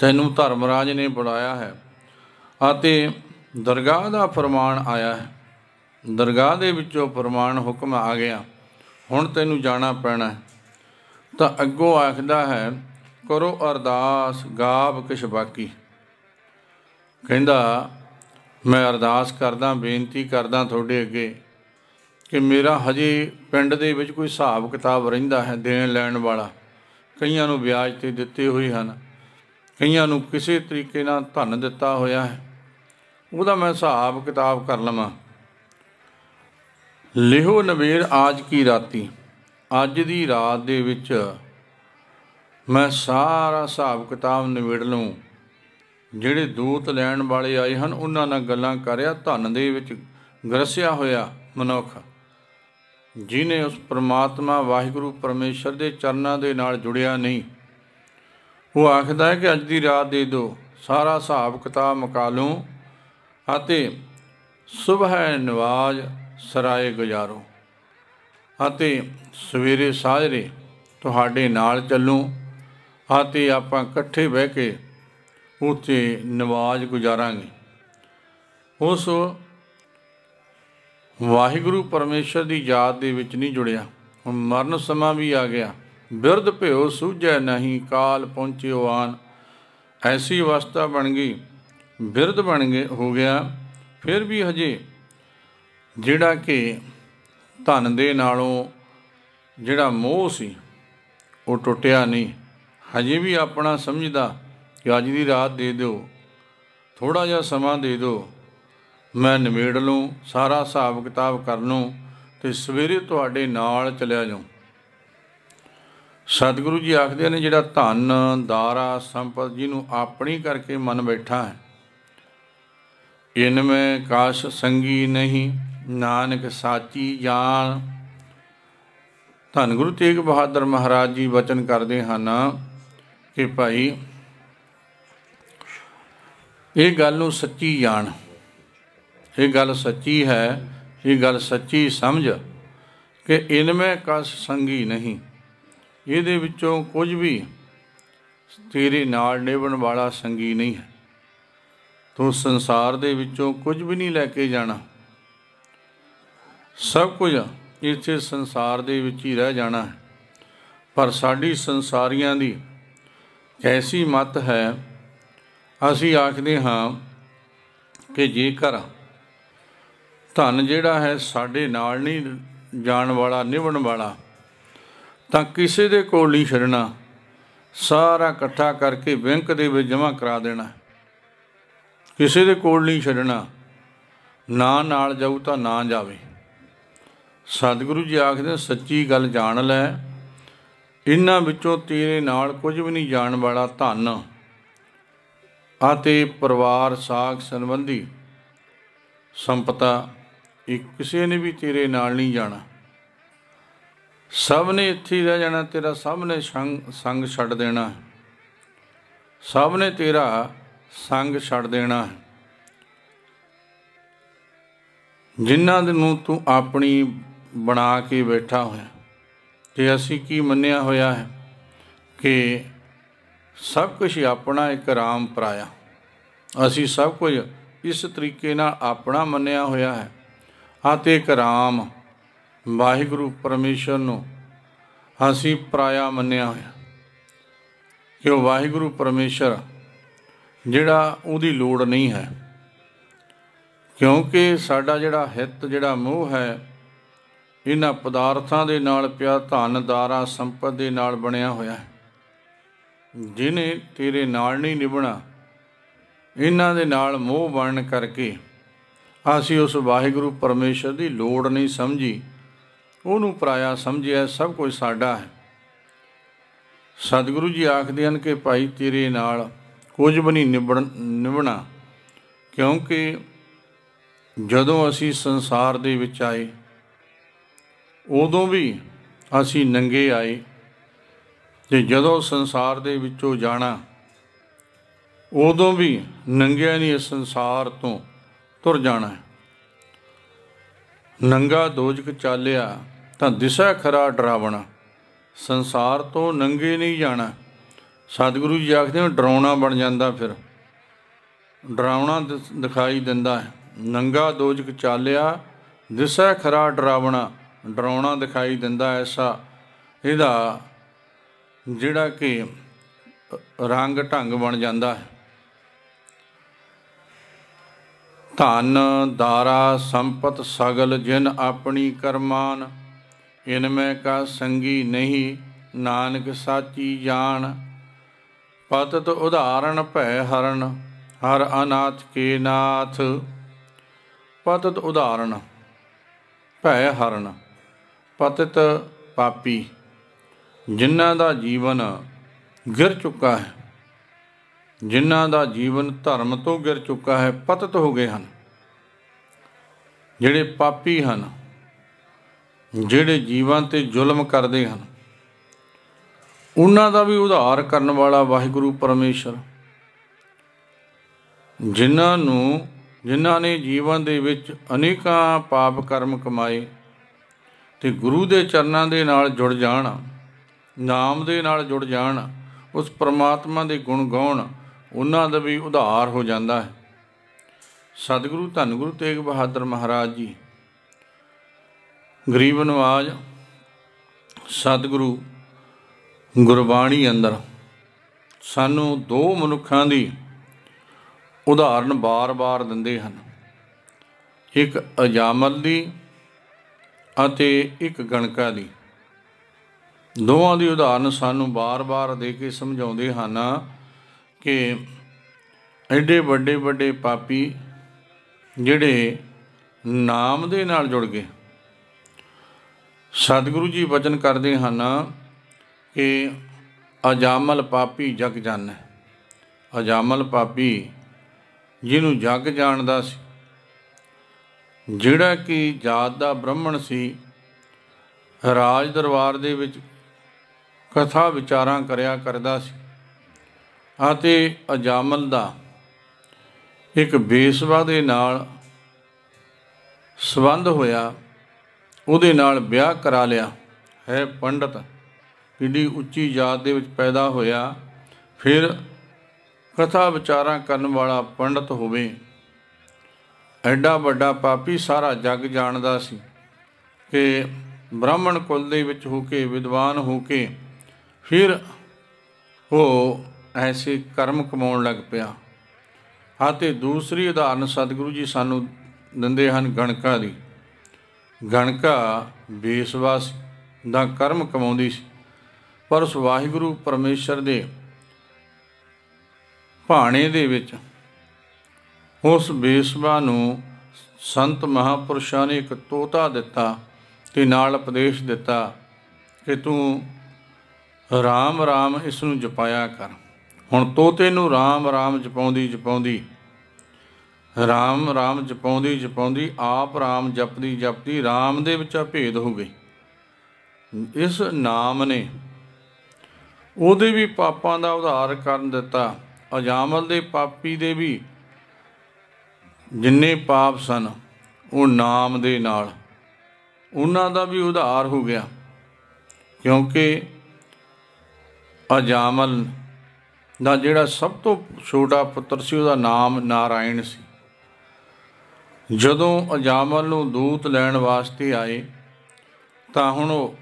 ਤੈਨੂੰ ਧਰਮਰਾਜ ਨੇ ਬੁਲਾਇਆ ਹੈ ਅਤੇ ਦਰਗਾਹ ਦਾ ਫਰਮਾਨ ਆਇਆ ਹੈ ਦਰਗਾਹ ਦੇ ਵਿੱਚੋਂ ਫਰਮਾਨ ਹੁਕਮ ਆ ਗਿਆ ਹੁਣ ਤੈਨੂੰ ਜਾਣਾ ਪੈਣਾ ਤਾਂ ਅੱਗੋਂ ਆਖਦਾ ਹੈ ਕਰੋ ਅਰਦਾਸ ਗਾਬ ਕਿਛ ਬਾਕੀ ਕਹਿੰਦਾ ਮੈਂ ਅਰਦਾਸ ਕਰਦਾ ਬੇਨਤੀ ਕਰਦਾ ਤੁਹਾਡੇ ਅੱਗੇ ਕਿ ਮੇਰਾ ਹਜੇ ਪਿੰਡ ਦੇ ਵਿੱਚ ਕੋਈ ਹਿਸਾਬ ਕਿਤਾਬ ਰਹਿੰਦਾ ਹੈ ਦੇਣ ਲੈਣ ਵਾਲਾ ਕਈਆਂ ਨੂੰ ਵਿਆਜ ਤੇ ਦਿੱਤੇ ਹੋਏ ਹਨ ਕਈਆਂ ਨੂੰ ਕਿਸੇ ਤਰੀਕੇ ਨਾਲ ਧਨ ਦਿੱਤਾ ਹੋਇਆ ਹੈ ਉਹਦਾ ਮੈਂ ਹਿਸਾਬ ਕਿਤਾਬ ਕਰ ਲਵਾਂ ਲਿਹੋ ਨਵੇਰ ਆਜ ਕੀ ਰਾਤੀ ਅੱਜ ਦੀ ਰਾਤ ਦੇ ਵਿੱਚ ਮੈਂ ਸਾਰਾ ਹਿਸਾਬ ਕਿਤਾਬ ਨਿਬੜ ਲਵਾਂ ਜਿਹੜੇ ਦੂਤ ਲੈਣ ਵਾਲੇ ਆਏ ਹਨ ਉਹਨਾਂ ਨਾਲ ਗੱਲਾਂ ਕਰਿਆ ਧਨ ਦੇ ਵਿੱਚ ਗਰਸਿਆ ਹੋਇਆ ਮਨੁੱਖ ਜਿਨੇ ਉਸ ਪ੍ਰਮਾਤਮਾ ਵਾਹਿਗੁਰੂ ਪਰਮੇਸ਼ਰ ਦੇ ਚਰਨਾਂ ਦੇ ਨਾਲ ਜੁੜਿਆ ਨਹੀਂ ਉਹ ਆਖਦਾ ਹੈ ਕਿ ਅੱਜ ਦੀ ਰਾਤ ਦੇ ਦਿਓ ਸਾਰਾ ਹਿਸਾਬ ਕਿਤਾਬ ਮੁਕਾ ਲੂੰ ਅਤੇ ਸਵੇਰ ਨਵਾਜ਼ ਸਰਾਏ ਗੁਜ਼ਾਰੋ ਅਤੇ ਸਵੇਰੇ ਸਾਜਰੇ ਤੁਹਾਡੇ ਨਾਲ ਚੱਲੂੰ ਅਤੇ ਆਪਾਂ ਇਕੱਠੇ ਬਹਿ ਕੇ ਉੱਥੇ ਨਵਾਜ਼ ਗੁਜ਼ਾਰਾਂਗੇ ਉਸ ਵਾਹਿਗੁਰੂ ਪਰਮੇਸ਼ਰ ਦੀ ਯਾਦ ਦੇ ਵਿੱਚ ਨਹੀਂ ਜੁੜਿਆ ਹੁਣ ਮਰਨ ਸਮਾਂ ਵੀ ਆ ਗਿਆ ਬਿਰਧ ਭਿਓ ਸੂਝੈ ਨਹੀਂ ਕਾਲ ਪਹੁੰਚਿਓ ਆਨ ਐਸੀ ਅਵਸਥਾ ਬਣ ਗਈ ਬਿਰਧ ਬਣ ਗਏ ਹੋ ਗਿਆ ਫਿਰ ਵੀ ਹਜੇ ਜਿਹੜਾ ਕਿ ਧਨ ਦੇ ਨਾਲੋਂ ਜਿਹੜਾ ਮੋਹ ਸੀ ਉਹ ਟੁੱਟਿਆ ਨਹੀਂ ਹਜੇ ਵੀ ਆਪਣਾ ਸਮਝਦਾ ਕਿ ਅੱਜ ਦੀ ਰਾਤ ਦੇ ਦਿਓ ਥੋੜਾ ਜਿਹਾ ਸਮਾਂ ਦੇ ਦਿਓ ਮੈਂ ਨਿਮੇੜ ਲੂੰ ਸਾਰਾ ਹਿਸਾਬ ਕਿਤਾਬ ਕਰ ਲੂੰ ਤੇ ਸਵੇਰੇ ਤੁਹਾਡੇ ਨਾਲ ਚਲਿਆ ਜਾਉਂ ਸਤਿਗੁਰੂ ਜੀ ਆਖਦੇ ਨੇ ਜਿਹੜਾ ਧਨ ਦਾਰਾ ਸੰਪਤ ਜਿਹਨੂੰ ਆਪਣੀ ਕਰਕੇ ਮਨ ਬੈਠਾ ਹੈ ਇਨਮੇ ਕਾਸ਼ ਸੰਗੀ ਨਹੀਂ ਨਾਨਕ ਸਾਚੀ ਜਾਣ ਧੰਨ ਗੁਰੂ ਤੇਗ ਬਹਾਦਰ ਮਹਾਰਾਜ ਜੀ ਵਚਨ ਕਰਦੇ ਹਨ ਕਿ ਭਾਈ ਇਹ ਗੱਲ ਨੂੰ ਸੱਚੀ ਜਾਣ ਇਹ ਗੱਲ ਸੱਚੀ ਹੈ ਇਹ ਗੱਲ ਸੱਚੀ ਸਮਝ ਕਿ ਇਨਮੇ ਕਸ ਸੰਗੀ ਨਹੀਂ ਇਹਦੇ ਵਿੱਚੋਂ ਕੁਝ ਵੀ ਤੇਰੇ ਨਾਲ ਨਿਭਣ ਵਾਲਾ ਸੰਗੀ ਨਹੀਂ ਹੈ ਤੂੰ ਸੰਸਾਰ ਦੇ ਵਿੱਚੋਂ ਕੁਝ ਵੀ ਨਹੀਂ ਲੈ ਕੇ ਜਾਣਾ ਸਭ ਕੁਝ ਇੱਥੇ ਸੰਸਾਰ ਦੇ ਵਿੱਚ ਹੀ ਰਹਿ ਜਾਣਾ ਹੈ ਪਰ ਸਾਡੀ ਸੰਸਾਰੀਆਂ ਦੀ ਐਸੀ ਮਤ ਹੈ ਅਸੀਂ ਆਖਦੇ ਹਾਂ ਕਿ ਜੇਕਰ ਧਨ ਜਿਹੜਾ ਹੈ ਸਾਡੇ ਨਾਲ ਨਹੀਂ ਜਾਣ ਵਾਲਾ ਨਿਵਣ ਵਾਲਾ ਤਾਂ ਕਿਸੇ ਦੇ ਕੋਲ ਨਹੀਂ ਛੱਡਣਾ ਸਾਰਾ ਇਕੱਠਾ ਕਰਕੇ ਬੈਂਕ ਦੇ ਵਿੱਚ ਜਮ੍ਹਾਂ ਕਰਾ ਦੇਣਾ ਕਿਸੇ ਦੇ ਕੋਲ ਨਹੀਂ ਛੱਡਣਾ ਨਾ ਨਾਲ ਜਾਊ ਤਾਂ ਨਾ ਜਾਵੇ ਸਤਿਗੁਰੂ ਜੀ ਆਖਦੇ ਸੱਚੀ ਗੱਲ ਜਾਣ ਲੈ ਇਹਨਾਂ ਵਿੱਚੋਂ ਤੇਰੇ ਨਾਲ ਕੁਝ ਵੀ ਨਹੀਂ ਜਾਣ ਵਾਲਾ ਧਨ ਅਤੇ ਪਰਿਵਾਰ ਸਾਖ ਸੰਬੰਧੀ ਸੰਪਤਾ ਇੱਕ ਕਿਸੇ ਨੇ ਵੀ ਤੇਰੇ ਨਾਲ ਨਹੀਂ ਜਾਣਾ ਸਭ ਨੇ ਇੱਥੇ ਰਹਿ ਜਾਣਾ ਤੇਰਾ ਸਭ ਨੇ ਸੰਗ ਸੰਗ ਛੱਡ ਦੇਣਾ ਸਭ ਨੇ ਤੇਰਾ ਸੰਗ ਛੱਡ ਦੇਣਾ ਜਿਨ੍ਹਾਂ ਨੂੰ ਤੂੰ ਆਪਣੀ ਬਣਾ ਕੇ ਬੈਠਾ ਹੋਇਆ ਤੇ ਅਸੀਂ ਕੀ ਮੰਨਿਆ ਹੋਇਆ ਹੈ ਕਿ ਸਭ ਕੁਝ ਆਪਣਾ ਇੱਕ ਰਾਮ ਪਰਾਇਆ ਅਸੀਂ ਸਭ ਕੁਝ ਇਸ ਤਰੀਕੇ ਨਾਲ ਆਪਣਾ ਮੰਨਿਆ ਹੋਇਆ ਹੈ ਅਤੇ ਕਰਾਮ ਵਾਹਿਗੁਰੂ ਪਰਮੇਸ਼ਰ ਨੂੰ ਅਸੀਂ ਪਰਾਇਆ ਮੰਨਿਆ ਹੋਇਆ ਕਿ ਉਹ ਵਾਹਿਗੁਰੂ ਪਰਮੇਸ਼ਰ ਜਿਹੜਾ ਉਹਦੀ ਲੋੜ ਨਹੀਂ ਹੈ ਕਿਉਂਕਿ ਸਾਡਾ ਜਿਹੜਾ ਹਿੱਤ ਜਿਹੜਾ ਮੋਹ ਹੈ ਇਹਨਾਂ ਪਦਾਰਥਾਂ ਦੇ ਨਾਲ ਪਿਆ ਧਨਦਾਰਾ ਸੰਪਤ ਦੇ ਨਾਲ ਬਣਿਆ ਹੋਇਆ ਹੈ ਜਿਨੇ ਤੇਰੇ ਨਾਲ ਨਹੀਂ ਨਿਭਣਾ ਇਹਨਾਂ ਦੇ ਨਾਲ ਮੋਹ ਬਣਨ ਕਰਕੇ ਅਸੀਂ ਉਸ ਵਾਹਿਗੁਰੂ ਪਰਮੇਸ਼ਰ ਦੀ ਲੋੜ ਨਹੀਂ ਸਮਝੀ ਉਹਨੂੰ ਪਰਾਇਆ ਸਮਝਿਆ ਸਭ ਕੁਝ ਸਾਡਾ ਹੈ ਸਤਿਗੁਰੂ ਜੀ ਆਖਦੇ ਹਨ ਕਿ ਭਾਈ ਤੇਰੇ ਨਾਲ ਕੁਝ ਵੀ ਨਹੀਂ ਨਿਬੜ ਨਿਭਣਾ ਕਿਉਂਕਿ ਜਦੋਂ ਅਸੀਂ ਸੰਸਾਰ ਦੇ ਵਿੱਚ ਆਏ ਉਦੋਂ ਵੀ ਅਸੀਂ ਨੰਗੇ ਆਏ ਤੇ ਜਦੋਂ ਸੰਸਾਰ ਦੇ ਵਿੱਚੋਂ ਜਾਣਾ ਉਦੋਂ ਵੀ ਨੰਗਿਆ ਨਹੀਂ ਇਸ ਸੰਸਾਰ ਤੋਂ ਤੁਰ ਜਾਣਾ ਨੰਗਾ ਦੋਜਕ ਚਾਲਿਆ ਤਾਂ ਦਿਸ਼ਾ ਖਰਾ ਡਰਾਵਣਾ ਸੰਸਾਰ ਤੋਂ ਨੰਗੇ ਨਹੀਂ ਜਾਣਾ ਸਤਿਗੁਰੂ ਜੀ ਆਖਦੇ ਨੇ ਡਰਾਉਣਾ ਬਣ ਜਾਂਦਾ ਫਿਰ ਡਰਾਉਣਾ ਦਿਖਾਈ ਦਿੰਦਾ ਹੈ ਨੰਗਾ ਦੋਜਕ ਚਾਲਿਆ ਦਿਸੈ ਖਰਾ ਡਰਾਵਣਾ ਡਰਾਉਣਾ ਦਿਖਾਈ ਦਿੰਦਾ ਐਸਾ ਇਹਦਾ ਜਿਹੜਾ ਕਿ ਰੰਗ ਢੰਗ ਬਣ ਜਾਂਦਾ ਹੈ ਧਨ ਦਾਰਾ ਸੰਪਤ ਸਗਲ ਜਿਨ ਆਪਣੀ ਕਰਮਾਨ ਇਨ ਮੈਂ ਕਾ ਸੰਗੀ ਨਹੀਂ ਨਾਨਕ ਸਾਚੀ ਜਾਣ ਪਤਤ ਉਧਾਰਨ ਭੈ ਹਰਨ ਹਰ ਅਨਾਥ ਕੇ ਨਾਥ ਪਤਤ ਉਧਾਰਨ ਭੈ ਹਰਨ ਪਤਤ ਪਾਪੀ ਜਿਨ੍ਹਾਂ ਦਾ ਜੀਵਨ ਗਿਰ ਚੁੱਕਾ ਹੈ ਜਿਨ੍ਹਾਂ ਦਾ ਜੀਵਨ ਧਰਮ ਤੋਂ ਗਿਰ ਚੁੱਕਾ ਹੈ ਪਤਤ ਹੋ ਗਏ ਹਨ ਜਿਹੜੇ ਪਾਪੀ ਹਨ ਜਿਹੜੇ ਜੀਵਾਂ ਤੇ ਜ਼ੁਲਮ ਕਰਦੇ ਹਨ ਉਹਨਾਂ ਦਾ ਵੀ ਉਧਾਰ ਕਰਨ ਵਾਲਾ ਵਾਹਿਗੁਰੂ ਪਰਮੇਸ਼ਰ ਜਿਨ੍ਹਾਂ ਨੂੰ ਜਿਨ੍ਹਾਂ ਨੇ ਜੀਵਨ ਦੇ ਵਿੱਚ ਅਨੇਕਾਂ ਪਾਪ ਕਰਮ ਕਮਾਏ ਤੇ ਗੁਰੂ ਦੇ ਚਰਨਾਂ ਦੇ ਨਾਲ ਜੁੜ ਜਾਣ ਨਾਮ ਦੇ ਨਾਲ ਜੁੜ ਜਾਣ ਉਸ ਪਰਮਾਤਮਾ ਦੇ ਗੁਣ ਗਾਉਣ ਉਹਨਾਂ ਦਾ ਵੀ ਉਧਾਰ ਹੋ ਜਾਂਦਾ ਹੈ ਸਤਿਗੁਰੂ ਧੰਨ ਗੁਰੂ ਤੇਗ ਬਹਾਦਰ ਮਹਾਰਾਜ ਜੀ ਗਰੀਬ ਨਵਾਜ ਸਤਿਗੁਰੂ ਗੁਰਬਾਣੀ ਅੰਦਰ ਸਾਨੂੰ ਦੋ ਮਨੁੱਖਾਂ ਦੀ ਉਦਾਹਰਣ ਬਾਰ-ਬਾਰ ਦਿੰਦੇ ਹਨ ਇੱਕ ਅਜਾਮਲ ਦੀ ਅਤੇ ਇੱਕ ਗਣਕਾ ਦੀ ਦੋਵਾਂ ਦੀ ਉਦਾਹਰਣ ਸਾਨੂੰ ਬਾਰ-ਬਾਰ ਦੇ ਕੇ ਸਮਝਾਉਂਦੇ ਹਨ ਕਿ ਐਡੇ ਵੱਡੇ ਵੱਡੇ ਪਾਪੀ ਜਿਹੜੇ ਨਾਮ ਦੇ ਨਾਲ ਜੁੜ ਗਏ ਸਤਿਗੁਰੂ ਜੀ ਵਚਨ ਕਰਦੇ ਹਨ ਕਿ ਅਜਾਮਲ ਪਾਪੀ ਜਗ ਜਾਣੈ ਅਜਾਮਲ ਪਾਪੀ ਜਿਹਨੂੰ ਜਗ ਜਾਣਦਾ ਸੀ ਜਿਹੜਾ ਕਿ ਜਾਤ ਦਾ ਬ੍ਰਾਹਮਣ ਸੀ ਰਾਜ ਦਰਬਾਰ ਦੇ ਵਿੱਚ ਕਥਾ ਵਿਚਾਰਾਂ ਕਰਿਆ ਕਰਦਾ ਸੀ ਅਤੇ ਅਜਾਮਲ ਦਾ ਇੱਕ ਬੇਸਵਾ ਦੇ ਨਾਲ ਸੰਬੰਧ ਹੋਇਆ ਉਹਦੇ ਨਾਲ ਵਿਆਹ ਕਰਾ ਲਿਆ ਹੈ ਪੰਡਤ ਕਿੰਨੀ ਉੱਚੀ ਜਾਤ ਦੇ ਵਿੱਚ ਪੈਦਾ ਹੋਇਆ ਫਿਰ ਕਥਾ ਵਿਚਾਰਾਂ ਕਰਨ ਵਾਲਾ ਪੰਡਤ ਹੋਵੇ ਐਡਾ ਵੱਡਾ ਪਾਪੀ ਸਾਰਾ ਜੱਗ ਜਾਣਦਾ ਸੀ ਕਿ ਬ੍ਰਾਹਮਣ ਕੁਲ ਦੇ ਵਿੱਚ ਹੋ ਕੇ ਵਿਦਵਾਨ ਹੋ ਕੇ ਫਿਰ ਉਹ ਐਸੇ ਕਰਮ ਕਮਾਉਣ ਲੱਗ ਪਿਆ ਅਤੇ ਦੂਸਰੀ ਉਦਾਹਰਨ ਸਤਿਗੁਰੂ ਜੀ ਸਾਨੂੰ ਦਿੰਦੇ ਹਨ ਗਣਕਾ ਦੀ ਗਣਕਾ ਬੇਸਵਾਸ ਦਾ ਕਰਮ ਕਮਾਉਂਦੀ ਸੀ ਪਰ ਉਸ ਵਾਹਿਗੁਰੂ ਪਰਮੇਸ਼ਰ ਦੇ ਭਾਣੇ ਦੇ ਵਿੱਚ ਉਸ ਬੇਸਵਾ ਨੂੰ ਸੰਤ ਮਹਾਪੁਰਸ਼ਾਂ ਨੇ ਇੱਕ ਤੋਤਾ ਦਿੱਤਾ ਤੇ ਨਾਲ ਉਪਦੇਸ਼ ਦਿੱਤਾ ਕਿ ਤੂੰ ਰਾਮ ਰਾਮ ਇਸ ਨੂੰ ਜਪਾਇਆ ਕਰ ਹੁਣ ਤੋਤੇ ਨੂੰ RAM RAM ਜਪਾਉਂਦੀ ਜਪਾਉਂਦੀ RAM RAM ਜਪਾਉਂਦੀ ਜਪਾਉਂਦੀ ਆਪ RAM ਜਪਦੀ ਜਪਦੀ RAM ਦੇ ਵਿੱਚ ਆ ਭੇਦ ਹੋ ਗਈ ਇਸ ਨਾਮ ਨੇ ਉਹਦੇ ਵੀ ਪਾਪਾਂ ਦਾ ਉਧਾਰ ਕਰਨ ਦਿੱਤਾ ਅਜਾਮਲ ਦੇ ਪਾਪੀ ਦੇ ਵੀ ਜਿੰਨੇ ਪਾਪ ਸਨ ਉਹ ਨਾਮ ਦੇ ਨਾਲ ਉਹਨਾਂ ਦਾ ਵੀ ਉਧਾਰ ਹੋ ਗਿਆ ਕਿਉਂਕਿ ਅਜਾਮਲ ਦਾ ਜਿਹੜਾ ਸਭ ਤੋਂ ਛੋਟਾ ਪੁੱਤਰ ਸੀ ਉਹਦਾ ਨਾਮ ਨਾਰਾਇਣ ਸੀ ਜਦੋਂ ਅਜਾਮਲ ਨੂੰ ਦੂਤ ਲੈਣ ਵਾਸਤੇ ਆਏ ਤਾਂ ਹੁਣ ਉਹ